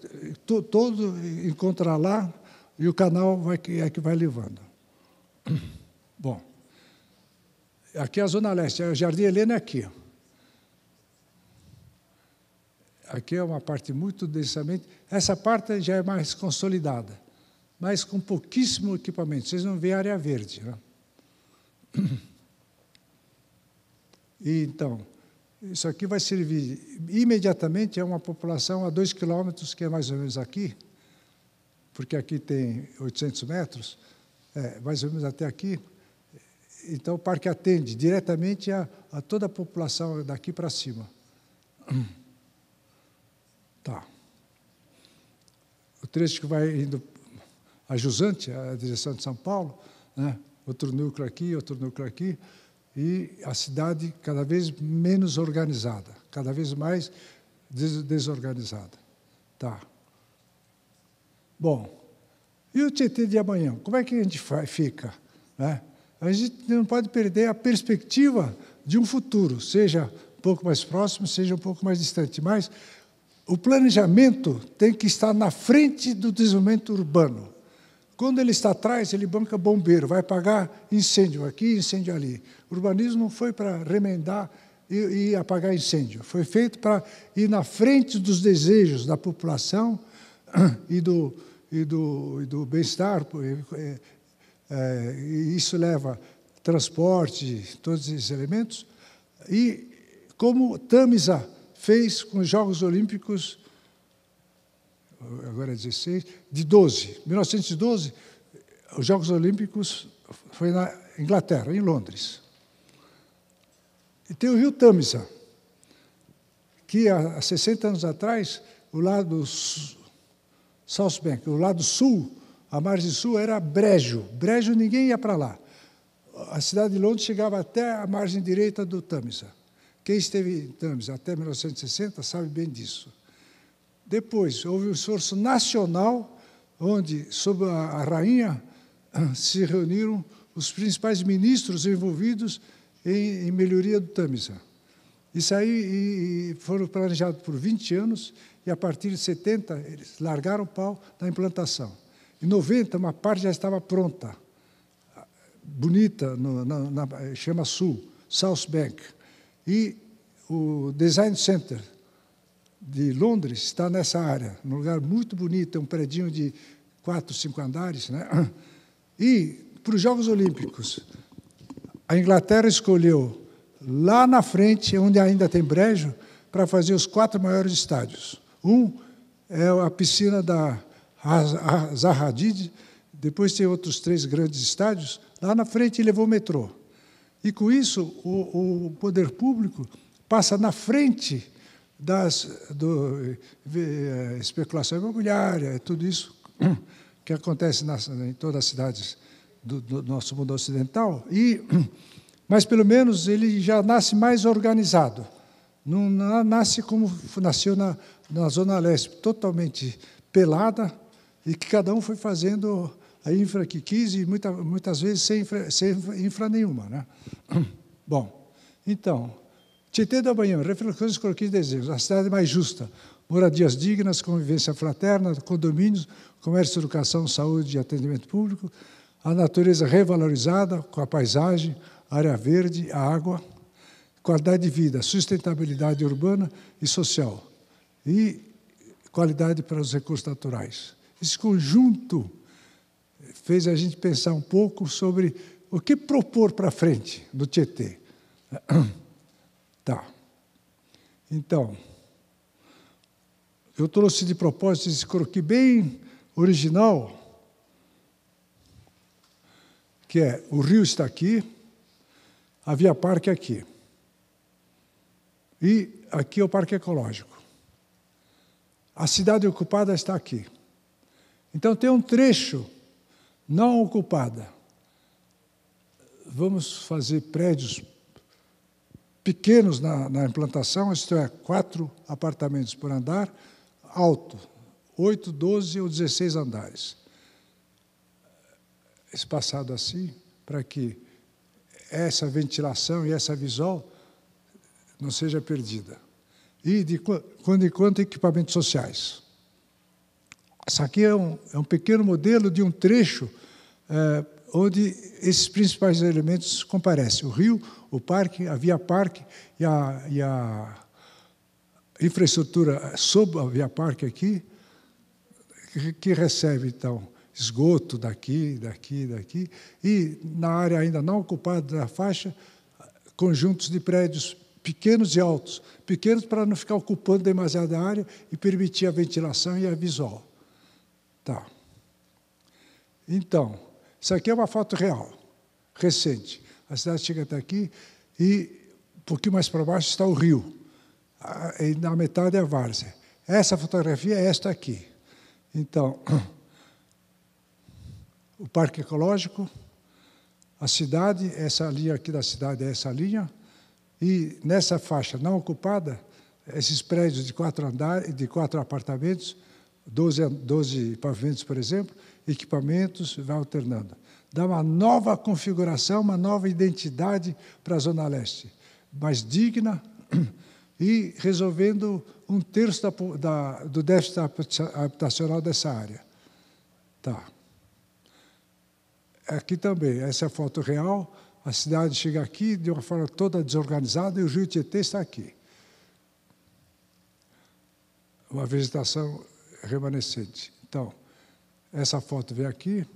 todo encontra lá e o canal vai, é que vai levando. Bom, aqui é a Zona Leste, é o Jardim Helena é aqui. Aqui é uma parte muito densamente. Essa parte já é mais consolidada, mas com pouquíssimo equipamento. Vocês não veem área verde. Né? E, então, isso aqui vai servir imediatamente a uma população a dois quilômetros, que é mais ou menos aqui, porque aqui tem 800 metros, é, mais ou menos até aqui. Então, o parque atende diretamente a, a toda a população daqui para cima. Tá. O trecho que vai indo a Jusante, a direção de São Paulo, né? outro núcleo aqui, outro núcleo aqui, e a cidade cada vez menos organizada, cada vez mais des desorganizada. Tá. Bom, e o Tietê de amanhã? Como é que a gente fica? Né? A gente não pode perder a perspectiva de um futuro, seja um pouco mais próximo, seja um pouco mais distante, mas o planejamento tem que estar na frente do desenvolvimento urbano. Quando ele está atrás, ele banca bombeiro, vai pagar incêndio aqui, incêndio ali. O urbanismo não foi para remendar e, e apagar incêndio, foi feito para ir na frente dos desejos da população e do, e do, e do bem-estar. É, é, isso leva transporte, todos esses elementos. E como Tamisa fez com os Jogos Olímpicos agora é 16, de 12. 1912, os Jogos Olímpicos foi na Inglaterra, em Londres. E tem o rio Tamisa, que há 60 anos atrás, o lado South Bank, o lado sul, a margem sul era brejo. Brejo ninguém ia para lá. A cidade de Londres chegava até a margem direita do Tamisa. Quem esteve em Tamisa até 1960 sabe bem disso. Depois, houve um esforço nacional, onde, sob a rainha, se reuniram os principais ministros envolvidos em, em melhoria do Tamisa. Isso aí e, e foram planejados por 20 anos e, a partir de 70, eles largaram o pau da implantação. Em 90, uma parte já estava pronta, bonita, no, na, na, chama Sul, South Bank. E o Design Center, de Londres está nessa área, num lugar muito bonito, é um prédio de quatro, cinco andares. Né? E para os Jogos Olímpicos, a Inglaterra escolheu lá na frente, onde ainda tem brejo, para fazer os quatro maiores estádios. Um é a piscina da Zahadid, depois tem outros três grandes estádios. Lá na frente levou o metrô. E com isso, o, o poder público passa na frente das do, é, especulação imobiliária, é tudo isso que acontece nas, em todas as cidades do, do, nosso mundo ocidental, e, mas pelo menos ele já nasce mais organizado. Não, não nasce como nasceu na, na Zona Leste, totalmente pelada, e que cada um foi fazendo a infra que quis e muita, muitas vezes sem infra, sem infra nenhuma. Né? Bom, então, Tietê da Bahia, reflexões, croquis e desejos. A cidade mais justa, moradias dignas, convivência fraterna, condomínios, comércio, educação, saúde e atendimento público, a natureza revalorizada com a paisagem, área verde, a água, qualidade de vida, sustentabilidade urbana e social e qualidade para os recursos naturais. Esse conjunto fez a gente pensar um pouco sobre o que propor para frente no Tietê. Tá. Então, eu trouxe de propósito esse croquis bem original, que é o rio está aqui, a Via Parque é aqui. E aqui é o Parque Ecológico. A cidade ocupada está aqui. Então tem um trecho não ocupada. Vamos fazer prédios pequenos na, na implantação, isto é, quatro apartamentos por andar, alto, oito, doze ou dezesseis andares. Espaçado assim, para que essa ventilação e essa visual não seja perdida. E de quando em quando equipamentos sociais. Isso aqui é um, é um pequeno modelo de um trecho é, onde esses principais elementos comparecem: o rio, o parque, a Via Parque e a, e a infraestrutura sob a Via Parque aqui, que, recebe, então, esgoto daqui, daqui, daqui, e na área ainda não ocupada da faixa, conjuntos de prédios pequenos e altos, pequenos para não ficar ocupando demasiada área e permitir a ventilação e a visual. Tá. Então, isso aqui é uma foto real, recente a cidade chega até aqui e um pouquinho mais para baixo está o rio. E na metade é a várzea. Essa fotografia é esta aqui. Então, o parque ecológico, a cidade, essa linha aqui da cidade é essa linha, e nessa faixa não ocupada, esses prédios de quatro andares, de quatro apartamentos, 12, 12 pavimentos, por exemplo, equipamentos, vai alternando dá uma nova configuração, uma nova identidade para a Zona Leste, mais digna e resolvendo um terço da, da, do déficit habitacional dessa área. Tá. Aqui também, essa é a foto real. A cidade chega aqui de uma forma toda desorganizada e o Rio Tietê está aqui. Uma vegetação remanescente. Então, essa foto vem aqui.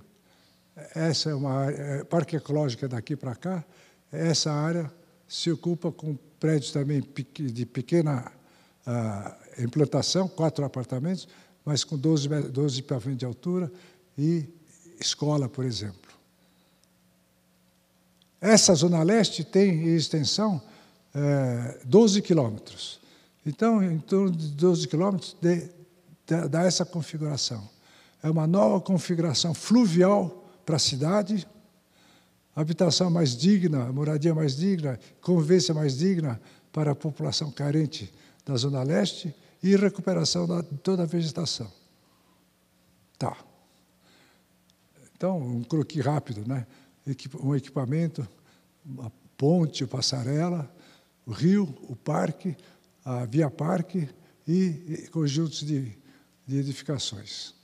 Essa é uma área, é, parque ecológico é daqui para cá, essa área se ocupa com prédios também de pequena uh, implantação, quatro apartamentos, mas com 12, 12 pavimentos de altura e escola, por exemplo. Essa zona leste tem extensão é, 12 quilômetros. Então, em torno de 12 quilômetros dá essa configuração. É uma nova configuração fluvial para a cidade, habitação mais digna, moradia mais digna, convivência mais digna para a população carente da Zona Leste e recuperação de toda a vegetação. Tá. Então, um croquis rápido, né? um equipamento, uma ponte, passarela, o rio, o parque, a via parque e conjuntos de, de edificações.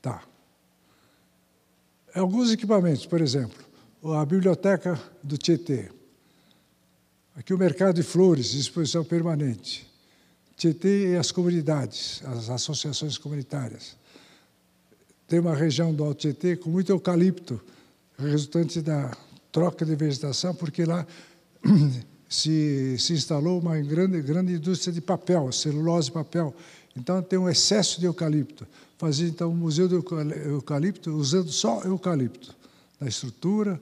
Tá. Alguns equipamentos, por exemplo, a biblioteca do Tietê. Aqui o mercado de flores, exposição permanente. Tietê e as comunidades, as associações comunitárias. Tem uma região do Alto Tietê com muito eucalipto, resultante da troca de vegetação, porque lá se, se instalou uma grande, grande indústria de papel, celulose e papel, então tem um excesso de eucalipto. Fazer então um museu de eucalipto usando só eucalipto na estrutura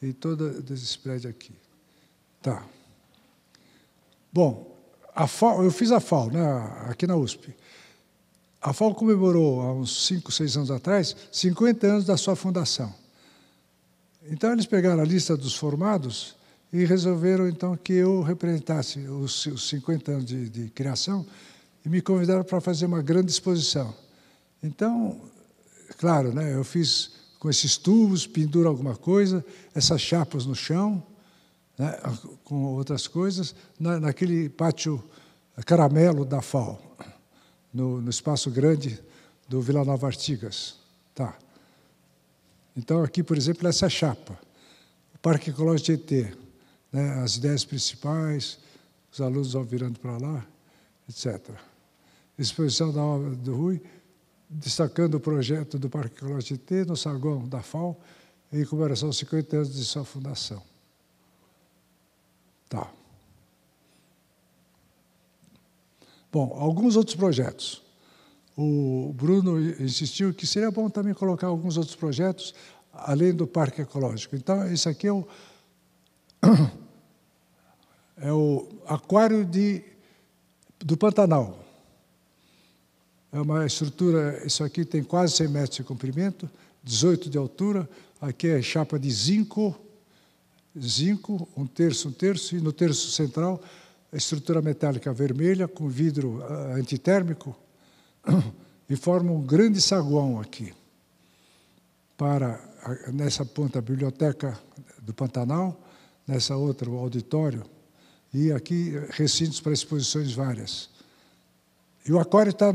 e todo esse prédio aqui. Tá. Bom, a FAO, eu fiz a FAO né, aqui na USP. A FAO comemorou, há uns 5, 6 anos atrás, 50 anos da sua fundação. Então, eles pegaram a lista dos formados e resolveram, então, que eu representasse os, os 50 anos de, de criação e me convidaram para fazer uma grande exposição. Então, claro, né, eu fiz com esses tubos, penduro alguma coisa, essas chapas no chão, né, com outras coisas, na, naquele pátio caramelo da FAO, no, no espaço grande do Vila Nova Artigas. Tá. Então, aqui, por exemplo, essa chapa, o Parque Ecológico de ET, né, as ideias principais, os alunos vão virando para lá, etc exposição da obra do Rui, destacando o projeto do Parque Ecológico T no saguão da FAO, em comemoração aos 50 anos de sua fundação. Tá. Bom, alguns outros projetos. O Bruno insistiu que seria bom também colocar alguns outros projetos além do Parque Ecológico. Então, esse aqui é o, é o Aquário de, do Pantanal. É uma estrutura, isso aqui tem quase 100 metros de comprimento, 18 de altura, aqui é chapa de zinco, zinco, um terço, um terço, e no terço central, estrutura metálica vermelha com vidro ah, antitérmico, e forma um grande saguão aqui, para, nessa ponta, a biblioteca do Pantanal, nessa outra, o auditório, e aqui recintos para exposições várias. E o aquário está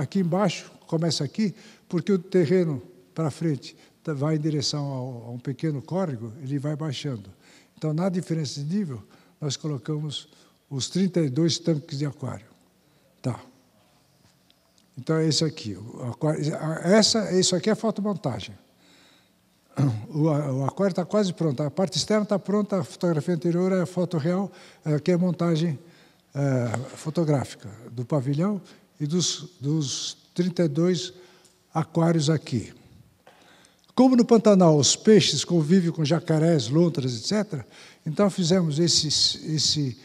aqui embaixo, começa aqui, porque o terreno para frente tá, vai em direção ao, a um pequeno córrego, ele vai baixando. Então, na diferença de nível, nós colocamos os 32 tanques de aquário. Tá. Então, é esse aqui. Aquário, essa, isso aqui é fotomontagem. O, o aquário está quase pronto. A parte externa está pronta, a fotografia anterior é a foto real, aqui é, é a montagem é, fotográfica do pavilhão e dos, dos 32 aquários aqui. Como no Pantanal os peixes convivem com jacarés, lontras, etc., então fizemos esse, esse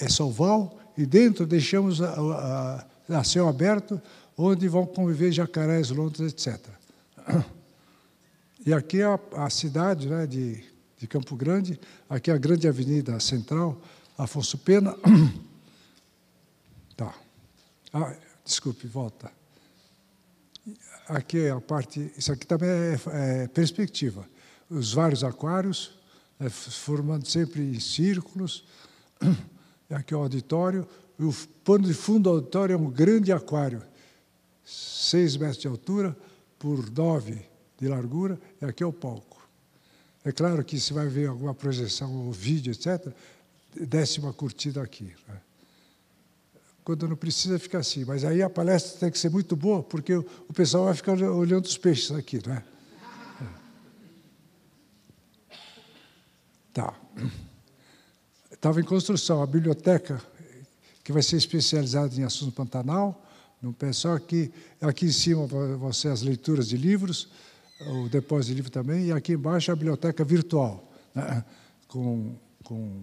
essa oval e dentro deixamos a, a, a céu aberto, onde vão conviver jacarés, lontras, etc. E aqui é a, a cidade né, de, de Campo Grande, aqui é a grande avenida central, Afonso Pena. Tá. Ah, desculpe, volta. Aqui é a parte. Isso aqui também é, é perspectiva. Os vários aquários, né, formando sempre em círculos. Aqui é o auditório. E o pano de fundo do auditório é um grande aquário, 6 metros de altura por 9 de largura. E aqui é o palco. É claro que se vai ver alguma projeção ou vídeo, etc., desse uma curtida aqui. Né? Quando não precisa, fica assim. Mas aí a palestra tem que ser muito boa, porque o, pessoal vai ficar olhando os peixes aqui, né? Tá. Estava em construção a biblioteca, que vai ser especializada em assunto Pantanal. Não pensou aqui, aqui em cima você as leituras de livros, o depósito de livro também, e aqui embaixo a biblioteca virtual, né? com, com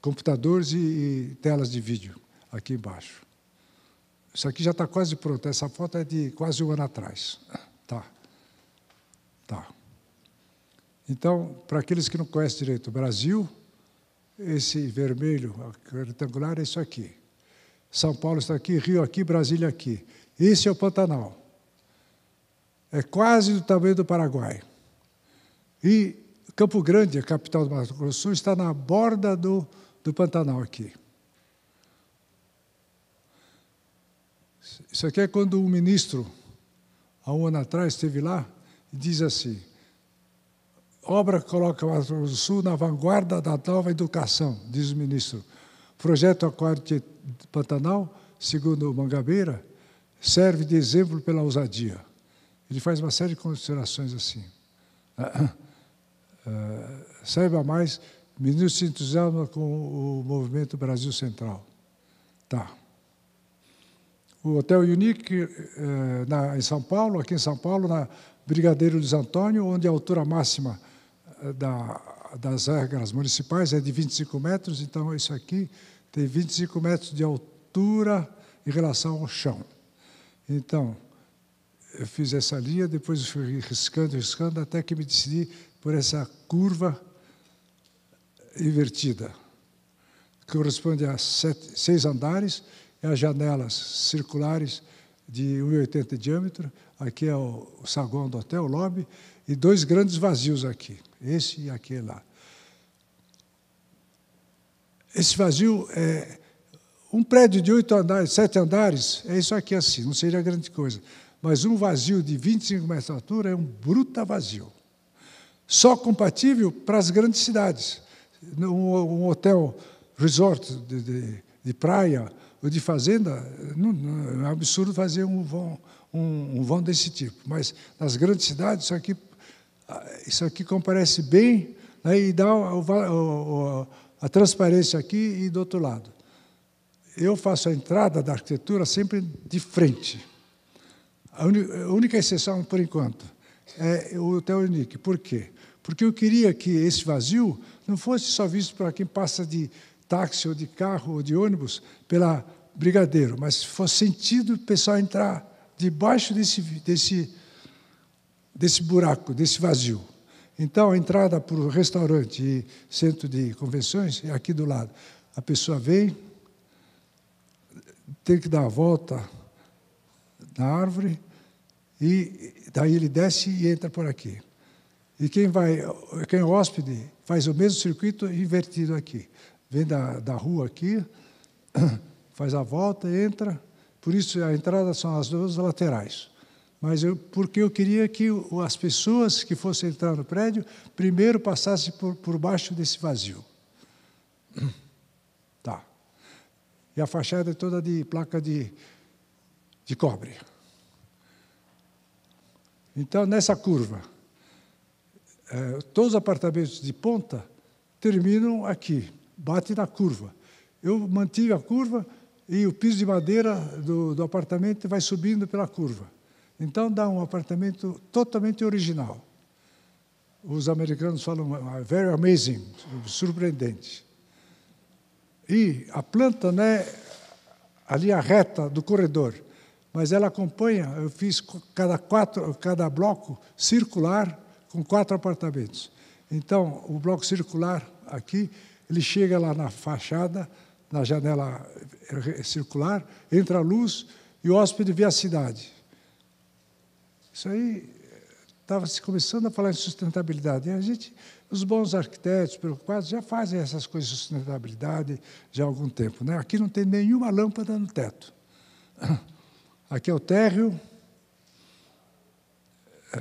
computadores e, e telas de vídeo aqui embaixo. Isso aqui já está quase pronto. Essa foto é de quase um ano atrás. Tá. Tá. Então, para aqueles que não conhecem direito o Brasil, esse vermelho retangular é isso aqui. São Paulo está aqui, Rio aqui, Brasília aqui. Esse é o Pantanal. É quase do tamanho do Paraguai. E Campo Grande, a capital do Mato Grosso, está na borda do, do Pantanal aqui. Isso aqui é quando um ministro, há um ano atrás, esteve lá e diz assim: obra coloca o Mato Grosso do Sul na vanguarda da nova educação, diz o ministro. Projeto Aquário de Pantanal, segundo Mangabeira, serve de exemplo pela ousadia. Ele faz uma série de considerações assim. Ah, ah, ah saiba mais ministro se entusiasma com o movimento Brasil Central. Tá. O Hotel Unique, eh, na, em São Paulo, aqui em São Paulo, na Brigadeiro dos Antônio, onde a altura máxima eh, da, das regras municipais é de 25 metros, então isso aqui tem 25 metros de altura em relação ao chão. Então, eu fiz essa linha, depois fui riscando, riscando, até que me decidi por essa curva invertida, que corresponde a sete, seis andares e é as janelas circulares de 1,80 de diâmetro. Aqui é o, o saguão do hotel, o lobby, e dois grandes vazios aqui, esse e aquele lá. Esse vazio é um prédio de oito andares, sete andares, é isso aqui assim, não seria grande coisa. Mas um vazio de 25 metros de altura é um bruta vazio. Só compatível para as grandes cidades um, hotel resort de, de, de praia ou de fazenda, não, não, é um absurdo fazer um vão, um, um vão desse tipo. Mas nas grandes cidades, isso aqui, ah, isso aqui comparece bem né, e dá o, o, a transparência aqui e do outro lado. Eu faço a entrada da arquitetura sempre de frente. A, única exceção, por enquanto, é o Hotel Unique. Por quê? Porque eu queria que esse vazio não fosse só visto para quem passa de táxi ou de carro ou de ônibus pela Brigadeiro, mas fosse sentido o pessoal entrar debaixo desse, desse, desse buraco, desse vazio. Então, a entrada para o restaurante e centro de convenções é aqui do lado. A pessoa vem, tem que dar a volta na árvore, e daí ele desce e entra por aqui. E quem vai, quem é hóspede, faz o mesmo circuito invertido aqui. Vem da, da rua aqui, faz a volta, entra. Por isso a entrada são as duas laterais. Mas eu, porque eu queria que as pessoas que fossem entrar no prédio primeiro passassem por, por baixo desse vazio. Tá. E a fachada é toda de placa de, de cobre. Então, nessa curva, eh, todos os apartamentos de ponta terminam aqui, bate na curva. Eu mantive a curva e o piso de madeira do, do apartamento vai subindo pela curva. Então dá um apartamento totalmente original. Os americanos falam ah, very amazing, surpreendente. E a planta não é a linha reta do corredor, mas ela acompanha. Eu fiz cada, quatro, cada bloco circular com quatro apartamentos. Então, o bloco circular aqui, ele chega lá na fachada, na janela eh, circular, entra a luz e o hóspede vê a cidade. Isso aí estava eh, se começando a falar em sustentabilidade. E a gente, os bons arquitetos preocupados já fazem essas coisas de sustentabilidade já há algum tempo. Né? Aqui não tem nenhuma lâmpada no teto. Aqui é o térreo, eh,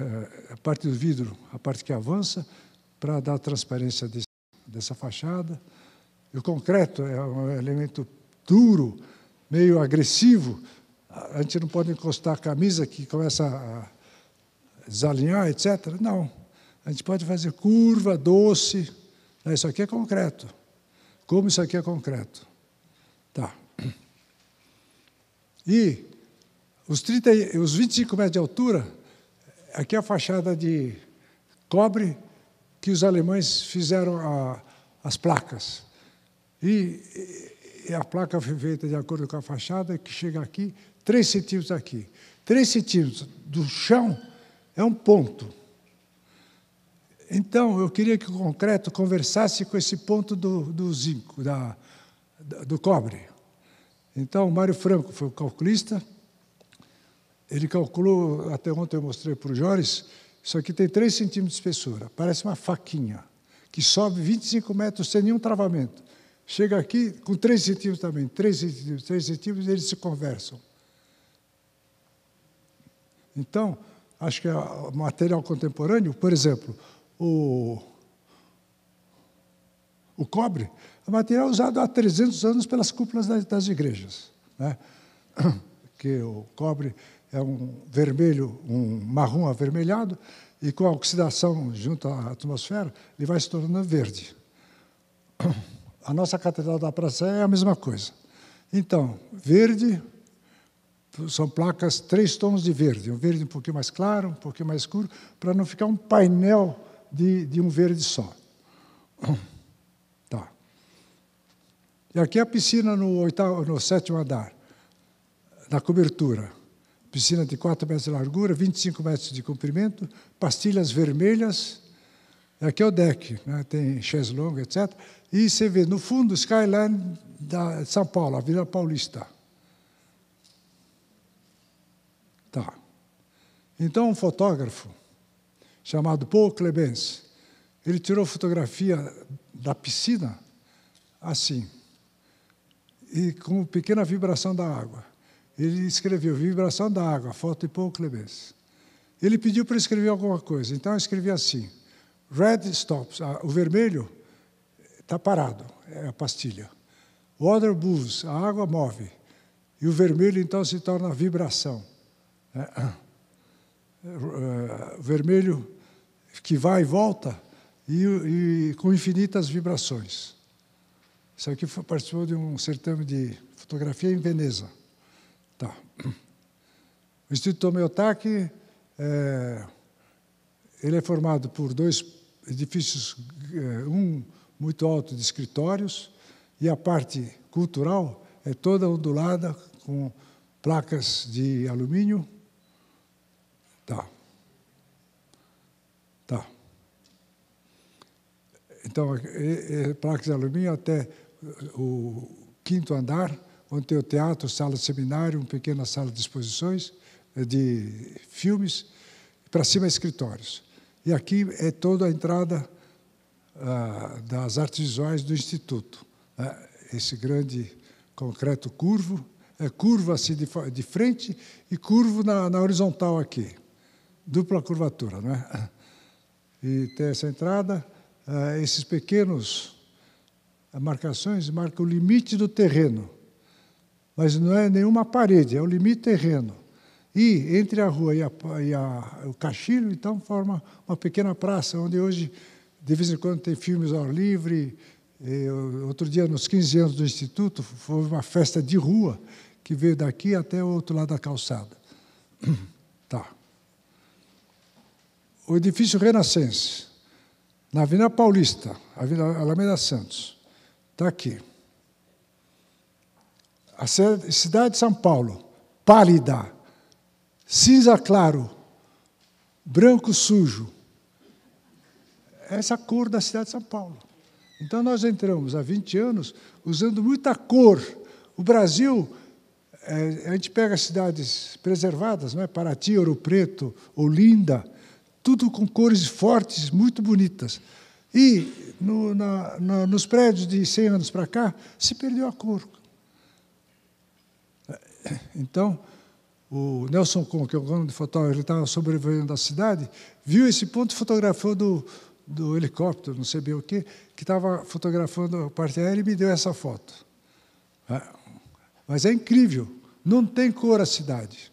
a parte do vidro, a parte que avança, para dar transparência desse, dessa fachada. E o concreto é um elemento duro, meio agressivo. A gente não pode encostar a camisa que começa a desalinhar, etc. Não. A gente pode fazer curva, doce. Isso aqui é concreto. Como isso aqui é concreto? Tá. E os, 30, os 25 metros de altura Aqui é a fachada de cobre que os alemães fizeram a, as placas. E, e a placa foi feita de acordo com a fachada, que chega aqui, três centímetros aqui. três centímetros do chão é um ponto. Então, eu queria que o concreto conversasse com esse ponto do, do zinco, da, do cobre. Então, Mário Franco foi o calculista, ele calculou, até ontem eu mostrei para o Jorge, isso aqui tem 3 centímetros de espessura, parece uma faquinha, que sobe 25 metros sem nenhum travamento. Chega aqui com 3 centímetros também, 3 centímetros, 3 centímetros, eles se conversam. Então, acho que o é material contemporâneo, por exemplo, o, o cobre, é material usado há 300 anos pelas cúpulas das, das igrejas. Né? Que o cobre é um vermelho, um marrom avermelhado, e com a oxidação junto à atmosfera, ele vai se tornando verde. A nossa Catedral da Praça é a mesma coisa. Então, verde, são placas, três tons de verde, um verde um pouquinho mais claro, um pouquinho mais escuro, para não ficar um painel de, de um verde só. Tá. E aqui é a piscina no, oitavo, no sétimo andar, na cobertura piscina de 4 metros de largura, 25 metros de comprimento, pastilhas vermelhas. Aqui é o deck, né? tem chaise longue, etc. E você vê no fundo o skyline da São Paulo, a Vila Paulista. Tá. Então, um fotógrafo chamado Paul Clebens, ele tirou fotografia da piscina assim, e com pequena vibração da água. Ele escreveu Vibração da Água, foto de Paul Clemens. Ele pediu para escrever alguma coisa, então eu escrevi assim: Red stops, ah, o vermelho está parado, é a pastilha. Water moves, a água move. E o vermelho então se torna vibração. Né? Ah, o vermelho que vai e volta e, e com infinitas vibrações. Isso aqui foi, participou de um certame de fotografia em Veneza. O Instituto Tomeotac é, ele é formado por dois edifícios, é, um muito alto de escritórios e a parte cultural é toda ondulada com placas de alumínio. Tá. Tá. Então, é, é, placas de alumínio até o quinto andar onde tem o teatro, sala de seminário, uma pequena sala de exposições, eh, de filmes, para cima é escritórios. E aqui é toda a entrada ah, das artes visuais do Instituto. Né? esse grande concreto curvo, é curvo assim de, de frente e curvo na, na, horizontal aqui. Dupla curvatura, não é? E tem essa entrada, ah, esses pequenos ah, marcações marcam o limite do terreno mas não é nenhuma parede, é o limite terreno. E entre a rua e, a, e a, o cachilho, então, forma uma pequena praça, onde hoje, de vez em quando, tem filmes ao ar livre. E, outro dia, nos 15 anos do Instituto, foi uma festa de rua que veio daqui até o outro lado da calçada. Tá. O edifício Renascense, na Avenida Paulista, Avenida Alameda Santos. Está aqui. A cidade de São Paulo, pálida, cinza claro, branco sujo. Essa é cor da cidade de São Paulo. Então nós entramos há 20 anos usando muita cor. O Brasil, é, a gente pega cidades preservadas, não é? Paraty, Ouro Preto, Olinda, tudo com cores fortes, muito bonitas. E no, na, na, nos prédios de 100 anos para cá, se perdeu a cor. Então, o Nelson Kuhn, que é o dono de fotógrafo, ele estava sobrevivendo da cidade, viu esse ponto e fotografou do, do helicóptero, não sei bem o quê, que estava fotografando a parte aérea e me deu essa foto. Ah, mas é incrível, não tem cor a cidade.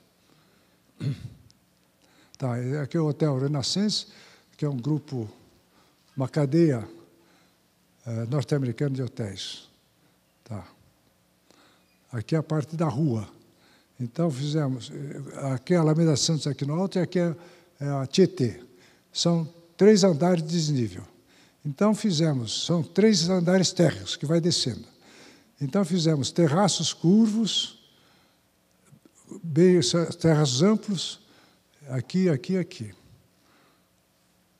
Tá, aqui é o Hotel Renaissance, que é um grupo, uma cadeia eh, norte-americana de hotéis. Tá. Aqui é a parte da rua. Então fizemos, eh, aqui é a Alameda Santos aqui no alto e aqui é, é a Tietê. São três andares de desnível. Então fizemos, são três andares térreos que vai descendo. Então fizemos terraços curvos, bem, terras amplos, aqui, aqui, aqui.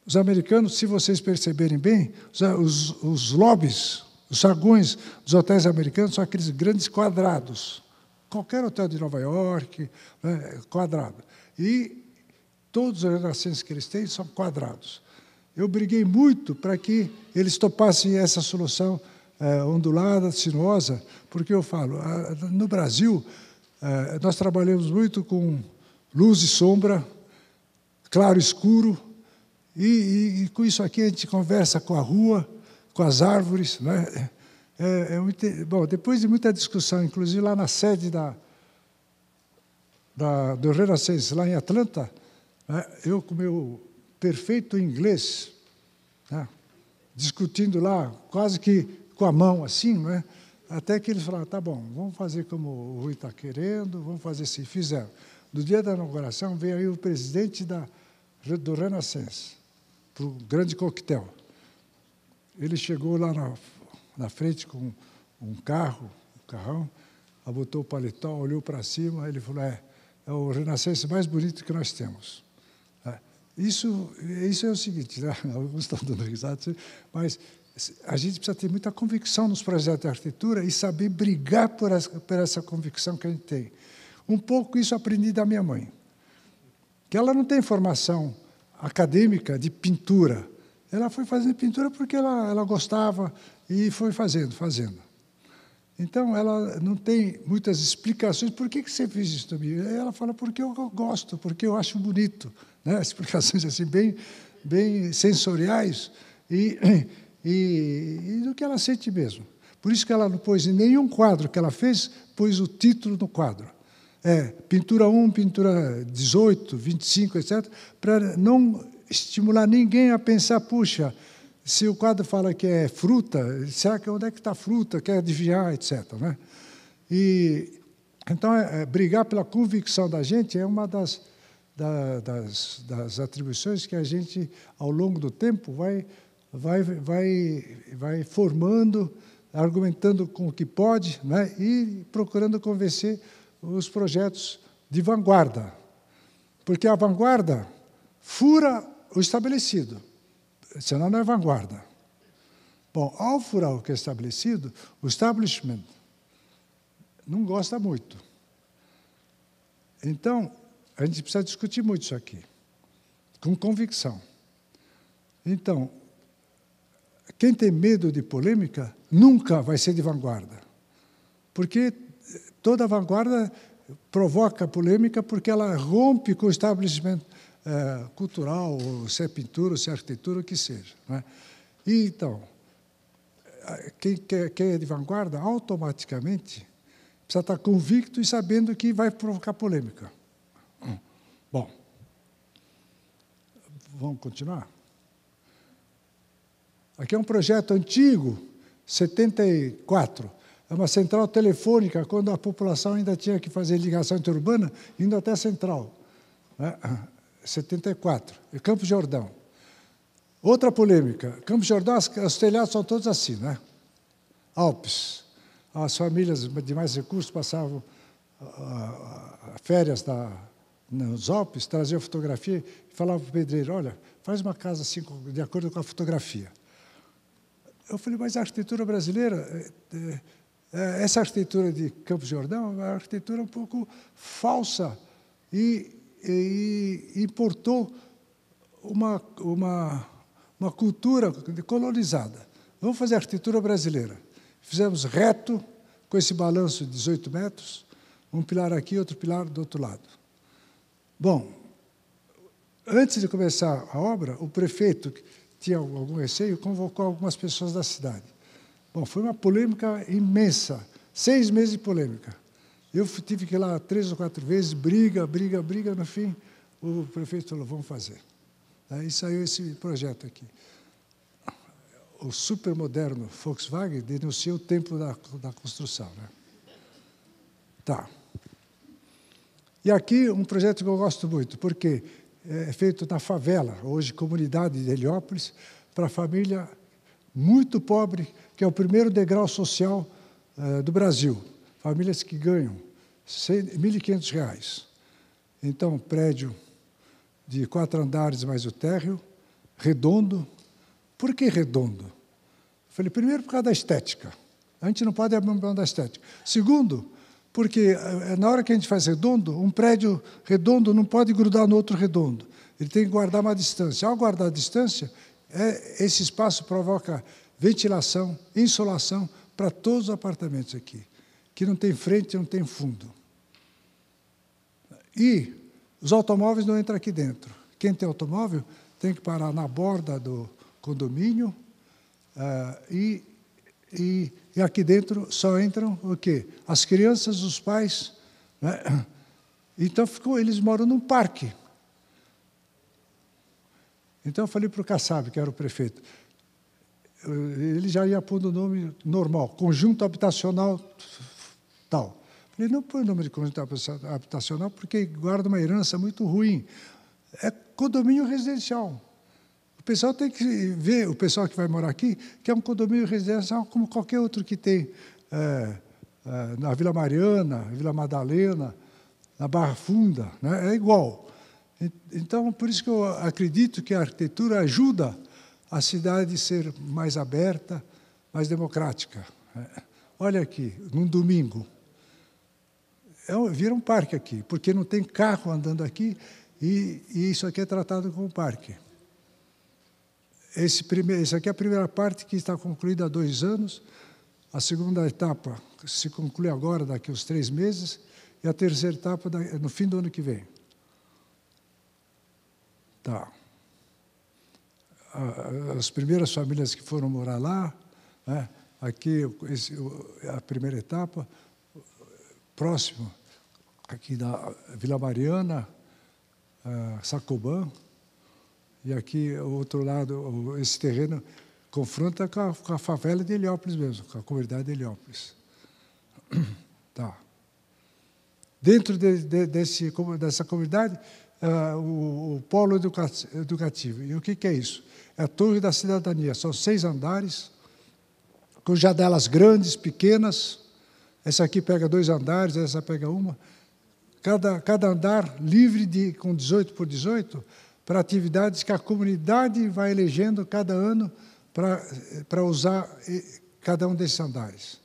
Os americanos, se vocês perceberem bem, os, os lobbies, os jargões dos hotéis americanos são aqueles grandes quadrados qualquer hotel de Nova York, né, quadrado. E todos os renascentes que eles têm são quadrados. Eu briguei muito para que eles topassem essa solução eh, ondulada, sinuosa, porque eu falo, a, no Brasil, eh, nós trabalhamos muito com luz e sombra, claro e escuro, e, e, e, com isso aqui a gente conversa com a rua, com as árvores, né? É, é muito, bom, depois de muita discussão, inclusive lá na sede da, da, do Renascença, lá em Atlanta, né, eu com meu perfeito inglês, né, discutindo lá, quase que com a mão assim, né, até que eles falaram, tá bom, vamos fazer como o Rui está querendo, vamos fazer assim, fizeram. No dia da inauguração veio aí o presidente da, do Renascença, para o grande coquetel. Ele chegou lá na na frente com um carro, um carrão, ela botou o paletó, olhou para cima, ele falou, é, é o renascença mais bonito que nós temos. É, isso, isso é o seguinte, né? alguns estão dando risada, mas a gente precisa ter muita convicção nos projetos de arquitetura e saber brigar por essa, por essa convicção que a gente tem. Um pouco isso aprendi da minha mãe, que ela não tem formação acadêmica de pintura. Ela foi fazer pintura porque ela, ela gostava, e foi fazendo, fazendo. Então, ela não tem muitas explicações. Por que, que você fez isso, Tobias? Ela fala, porque eu gosto, porque eu acho bonito. Né? Explicações assim, bem, bem sensoriais e, e, e do que ela sente mesmo. Por isso que ela não pôs em nenhum quadro que ela fez, pôs o título no quadro. É, pintura 1, pintura 18, 25, etc., para não estimular ninguém a pensar, puxa, se o quadro fala que é fruta, será que onde é que está a fruta? Quer adivinhar, etc. Né? E, então, é, é, brigar pela convicção da gente é uma das, da, das, das atribuições que a gente, ao longo do tempo, vai, vai, vai, vai formando, argumentando com o que pode né? e procurando convencer os projetos de vanguarda. Porque a vanguarda fura o estabelecido senão não é vanguarda. Bom, ao furar o que é estabelecido, o establishment não gosta muito. Então, a gente precisa discutir muito isso aqui, com convicção. Então, quem tem medo de polêmica nunca vai ser de vanguarda, porque eh, toda vanguarda provoca polêmica porque ela rompe com o estabelecimento é, cultural, se é pintura, se é arquitetura, o que seja. Né? E, então, quem, quem é de vanguarda, automaticamente, precisa estar convicto e sabendo que vai provocar polêmica. Hum. Bom, vamos continuar? Aqui é um projeto antigo, 74. É uma central telefônica, quando a população ainda tinha que fazer ligação interurbana, indo até a central. Né? 74, em Campos Jordão. Outra polêmica. Campos Jordão, os telhados são todos assim, né? Alpes. As famílias de mais recursos passavam ah, ah, férias da nos Alpes, traziam fotografia e falavam para o pedreiro, olha, faz uma casa assim, de acordo com a fotografia. Eu falei, mas a arquitetura brasileira, é, é, é, essa arquitetura de Campos Jordão é uma arquitetura um pouco falsa e e importou uma, uma, uma cultura colonizada. Vamos fazer arquitetura brasileira. Fizemos reto, com esse balanço de 18 metros, um pilar aqui, outro pilar do outro lado. Bom, antes de começar a obra, o prefeito tinha algum receio, convocou algumas pessoas da cidade. Bom, foi uma polêmica imensa, seis meses de polêmica. Eu tive que ir lá três ou quatro vezes, briga, briga, briga, no fim, o prefeito falou, vamos fazer. Aí saiu esse projeto aqui. O supermoderno Volkswagen denunciou o tempo da, da construção. Né? Tá. E aqui um projeto que eu gosto muito, porque é feito na favela, hoje comunidade de Heliópolis, para família muito pobre, que é o primeiro degrau social uh, do Brasil. Famílias que ganham 1.500 reais. Então, prédio de quatro andares mais o térreo, redondo. Por que redondo? Falei, primeiro, por causa da estética. A gente não pode abrir mão da estética. Segundo, porque eh, na hora que a gente faz redondo, um prédio redondo não pode grudar no outro redondo. Ele tem que guardar uma distância. Ao guardar a distância, é, esse espaço provoca ventilação, insolação para todos os apartamentos aqui, que não tem frente, não tem fundo. E os automóveis não entram aqui dentro. Quem tem automóvel tem que parar na borda do condomínio uh, e, e, e, aqui dentro só entram o quê? As crianças, os pais. Né? Então ficou, eles moram num parque. Então eu falei para o Kassab, que era o prefeito, eh, ele já ia pondo o nome normal, conjunto habitacional tal. Ele não põe o nome de conjunto habitacional porque guarda uma herança muito ruim. É condomínio residencial. O pessoal tem que ver, o pessoal que vai morar aqui, que é um condomínio residencial como qualquer outro que tem é, é, na Vila Mariana, Vila Madalena, na Barra Funda, né? é igual. Então, por isso que eu acredito que a arquitetura ajuda a cidade a ser mais aberta, mais democrática. Né? Olha aqui, num domingo, é um, vira um parque aqui, porque não tem carro andando aqui e, e isso aqui é tratado como parque. Esse primeiro, essa aqui é a primeira parte que está concluída há dois anos, a segunda etapa se conclui agora, daqui uns três meses, e a terceira etapa no fim do ano que vem. Tá. As primeiras famílias que foram morar lá, né, aqui esse, a primeira etapa, próximo, aqui da Vila Mariana, Sacobã, e aqui o outro lado, esse terreno confronta com a, com a, favela de Heliópolis mesmo, com a comunidade de Heliópolis. Tá. Dentro de, de, desse, dessa comunidade, uh, o, o, polo educativo. E o que, que, é isso? É a Torre da Cidadania. São seis andares, com janelas grandes, pequenas, essa aqui pega dois andares, essa pega uma. Cada, cada andar livre de com 18 por 18 para atividades que a comunidade vai elegendo cada ano para usar cada um desses andares.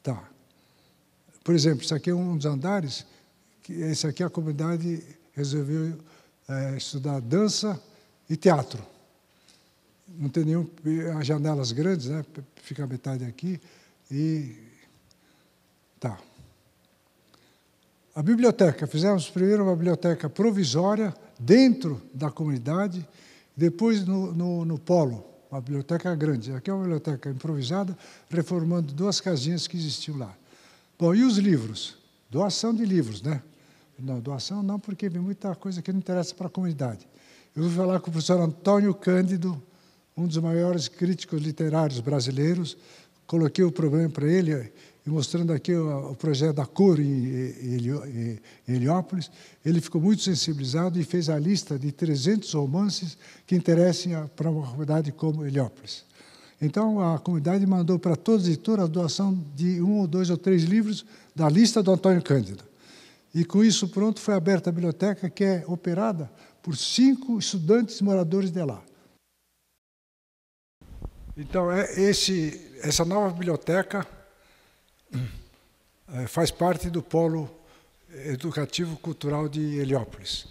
Tá. Por exemplo, isso aqui é um dos andares, que esse aqui a comunidade resolveu é, estudar dança e teatro. Não tem nenhum, eh, as janelas grandes, né? Fica a metade aqui e Tá. A biblioteca, fizemos primeiro uma biblioteca provisória dentro da comunidade, depois no, no, no polo, uma biblioteca grande. Aqui é uma biblioteca improvisada, reformando duas casinhas que existiam lá. Bom, e os livros? Doação de livros, né? Não, doação não, porque vem muita coisa que não interessa para a comunidade. Eu vou falar com o professor Antônio Cândido, um dos maiores críticos literários brasileiros. Coloquei o problema para ele e mostrando aqui o, projeto da cor em, Heliópolis, ele ficou muito sensibilizado e fez a lista de 300 romances que interessem para uma comunidade como Heliópolis. Então, a comunidade mandou para toda editora a doação de um ou dois ou três livros da lista do Antônio Cândido. E com isso pronto, foi aberta a biblioteca, que é operada por cinco estudantes moradores de lá. Então, é esse, essa nova biblioteca é, faz parte do polo educativo cultural de Heliópolis.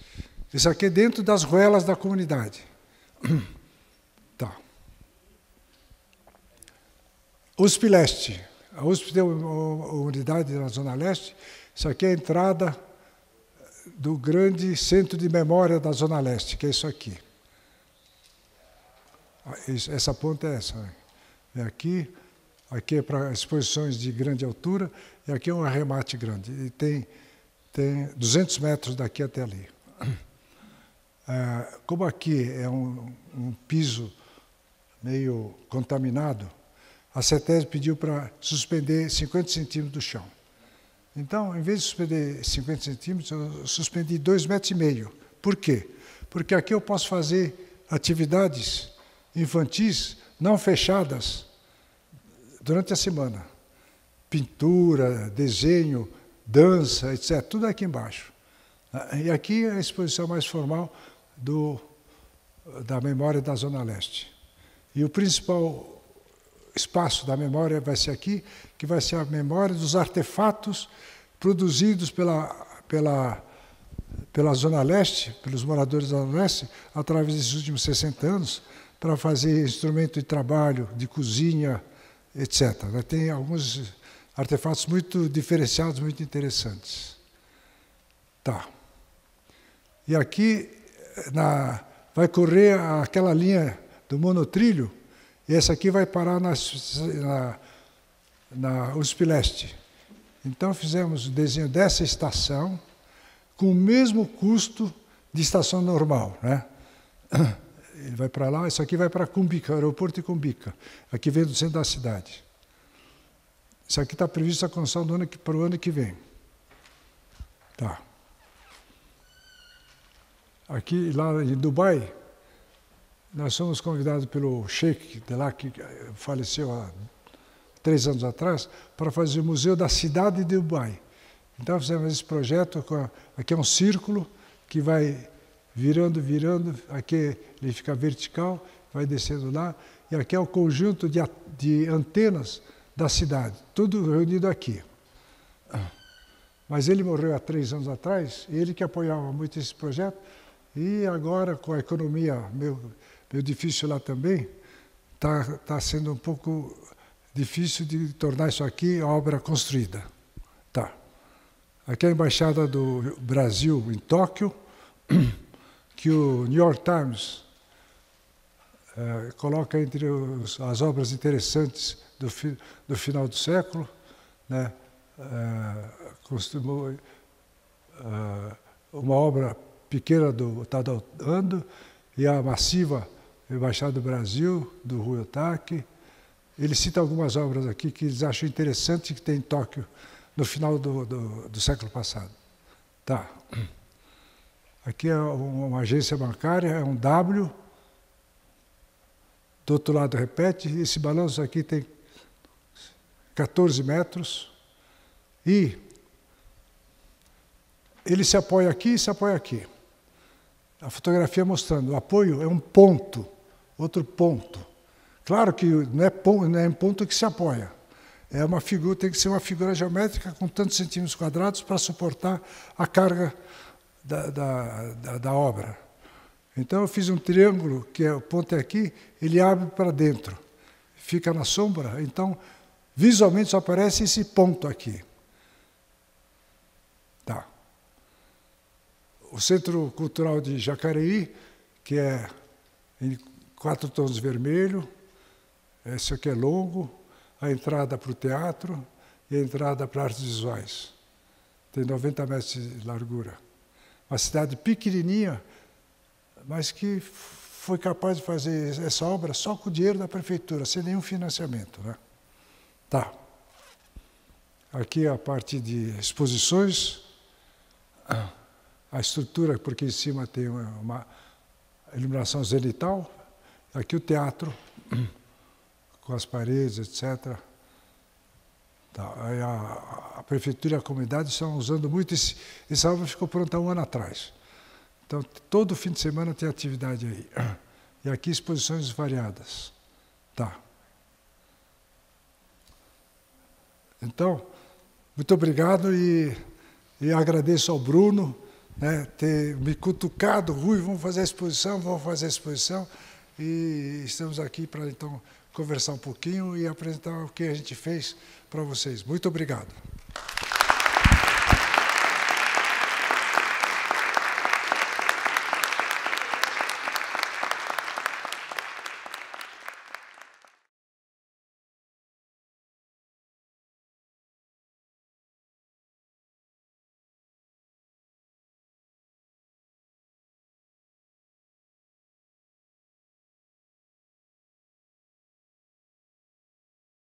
Isso aqui é dentro das ruelas da comunidade. Tá. USP Leste. A USP tem uma unidade na Zona Leste. Isso aqui é a entrada do grande centro de memória da Zona Leste, que é isso aqui. Ah, essa ponta é essa. Né? É aqui. Aqui é para exposições de grande altura e aqui é um arremate grande. E tem, tem 200 metros daqui até ali. É, como aqui é um, um piso meio contaminado, a CETES pediu para suspender 50 centímetros do chão. Então, em vez de suspender 50 centímetros, eu suspendi 2,5 metros. E meio. Por quê? Porque aqui eu posso fazer atividades infantis não fechadas, durante a semana. Pintura, desenho, dança, etc. Tudo aqui embaixo. Ah, e aqui é a exposição mais formal do, da memória da Zona Leste. E o principal espaço da memória vai ser aqui, que vai ser a memória dos artefatos produzidos pela, pela, pela Zona Leste, pelos moradores da Zona Leste, através desses últimos 60 anos, para fazer instrumento de trabalho, de cozinha, etc. Né? Tem alguns artefatos muito diferenciados, muito interessantes. Tá. E aqui na, vai correr aquela linha do monotrilho, e essa aqui vai parar na, na, na USP Leste. Então fizemos o desenho dessa estação com o mesmo custo de estação normal. Né? ele vai para lá, isso aqui vai para Cumbica, aeroporto de Cumbica. Aqui vem do centro da cidade. Isso aqui está previsto a construção para o ano que vem. Tá. Aqui, lá em Dubai, nós fomos convidados pelo Sheikh, de lá que faleceu há três anos atrás, para fazer o museu da cidade de Dubai. Então fizemos esse projeto, a, aqui é um círculo que vai virando, virando, aqui ele fica vertical, vai descendo lá, e aqui é o conjunto de, de antenas da cidade, tudo reunido aqui. Mas ele morreu há três anos atrás, ele que apoiava muito esse projeto, e agora com a economia meio, meio difícil lá também, está tá sendo um pouco difícil de tornar isso aqui obra construída. Tá. Aqui é a Embaixada do Brasil em Tóquio que o New York Times eh, coloca entre os, as obras interessantes do, fi, do final do século, né, uh, costumou, eh, uma obra pequena do Tadal Ando e a massiva Embaixada do Brasil, do Rui Otaki. Ele cita algumas obras aqui que eles acham interessante que tem em Tóquio no final do, do, do século passado. Tá. Aqui é uma agência bancária, é um W. Do outro lado, repete, esse balanço aqui tem 14 metros. E ele se apoia aqui e se apoia aqui. A fotografia mostrando, o apoio é um ponto, outro ponto. Claro que não é, ponto, não é um ponto que se apoia. É uma figura, tem que ser uma figura geométrica com tantos centímetros quadrados para suportar a carga da, da, da, da obra. Então eu fiz um triângulo, que é o ponto é aqui, ele abre para dentro, fica na sombra, então visualmente só aparece esse ponto aqui. Tá. O Centro Cultural de Jacareí, que é em quatro tons vermelho, esse aqui é longo, a entrada para o teatro e a entrada para artes visuais. Tem 90 metros de largura uma cidade pequenininha, mas que foi capaz de fazer essa obra só com o dinheiro da prefeitura, sem nenhum financiamento. Né? Tá. Aqui é a parte de exposições, a estrutura, porque em cima tem uma, uma iluminação zenital, aqui o teatro, com as paredes, etc. Tá, a, a, prefeitura e a comunidade estão usando muito esse, esse ficou pronto há um ano atrás. Então, todo fim de semana tem atividade aí. E aqui exposições variadas. Tá. Então, muito obrigado e, e agradeço ao Bruno né, ter me cutucado, Rui, vamos fazer a exposição, vamos fazer a exposição. E estamos aqui para então conversar um pouquinho e apresentar o que a gente fez para vocês. Muito obrigado.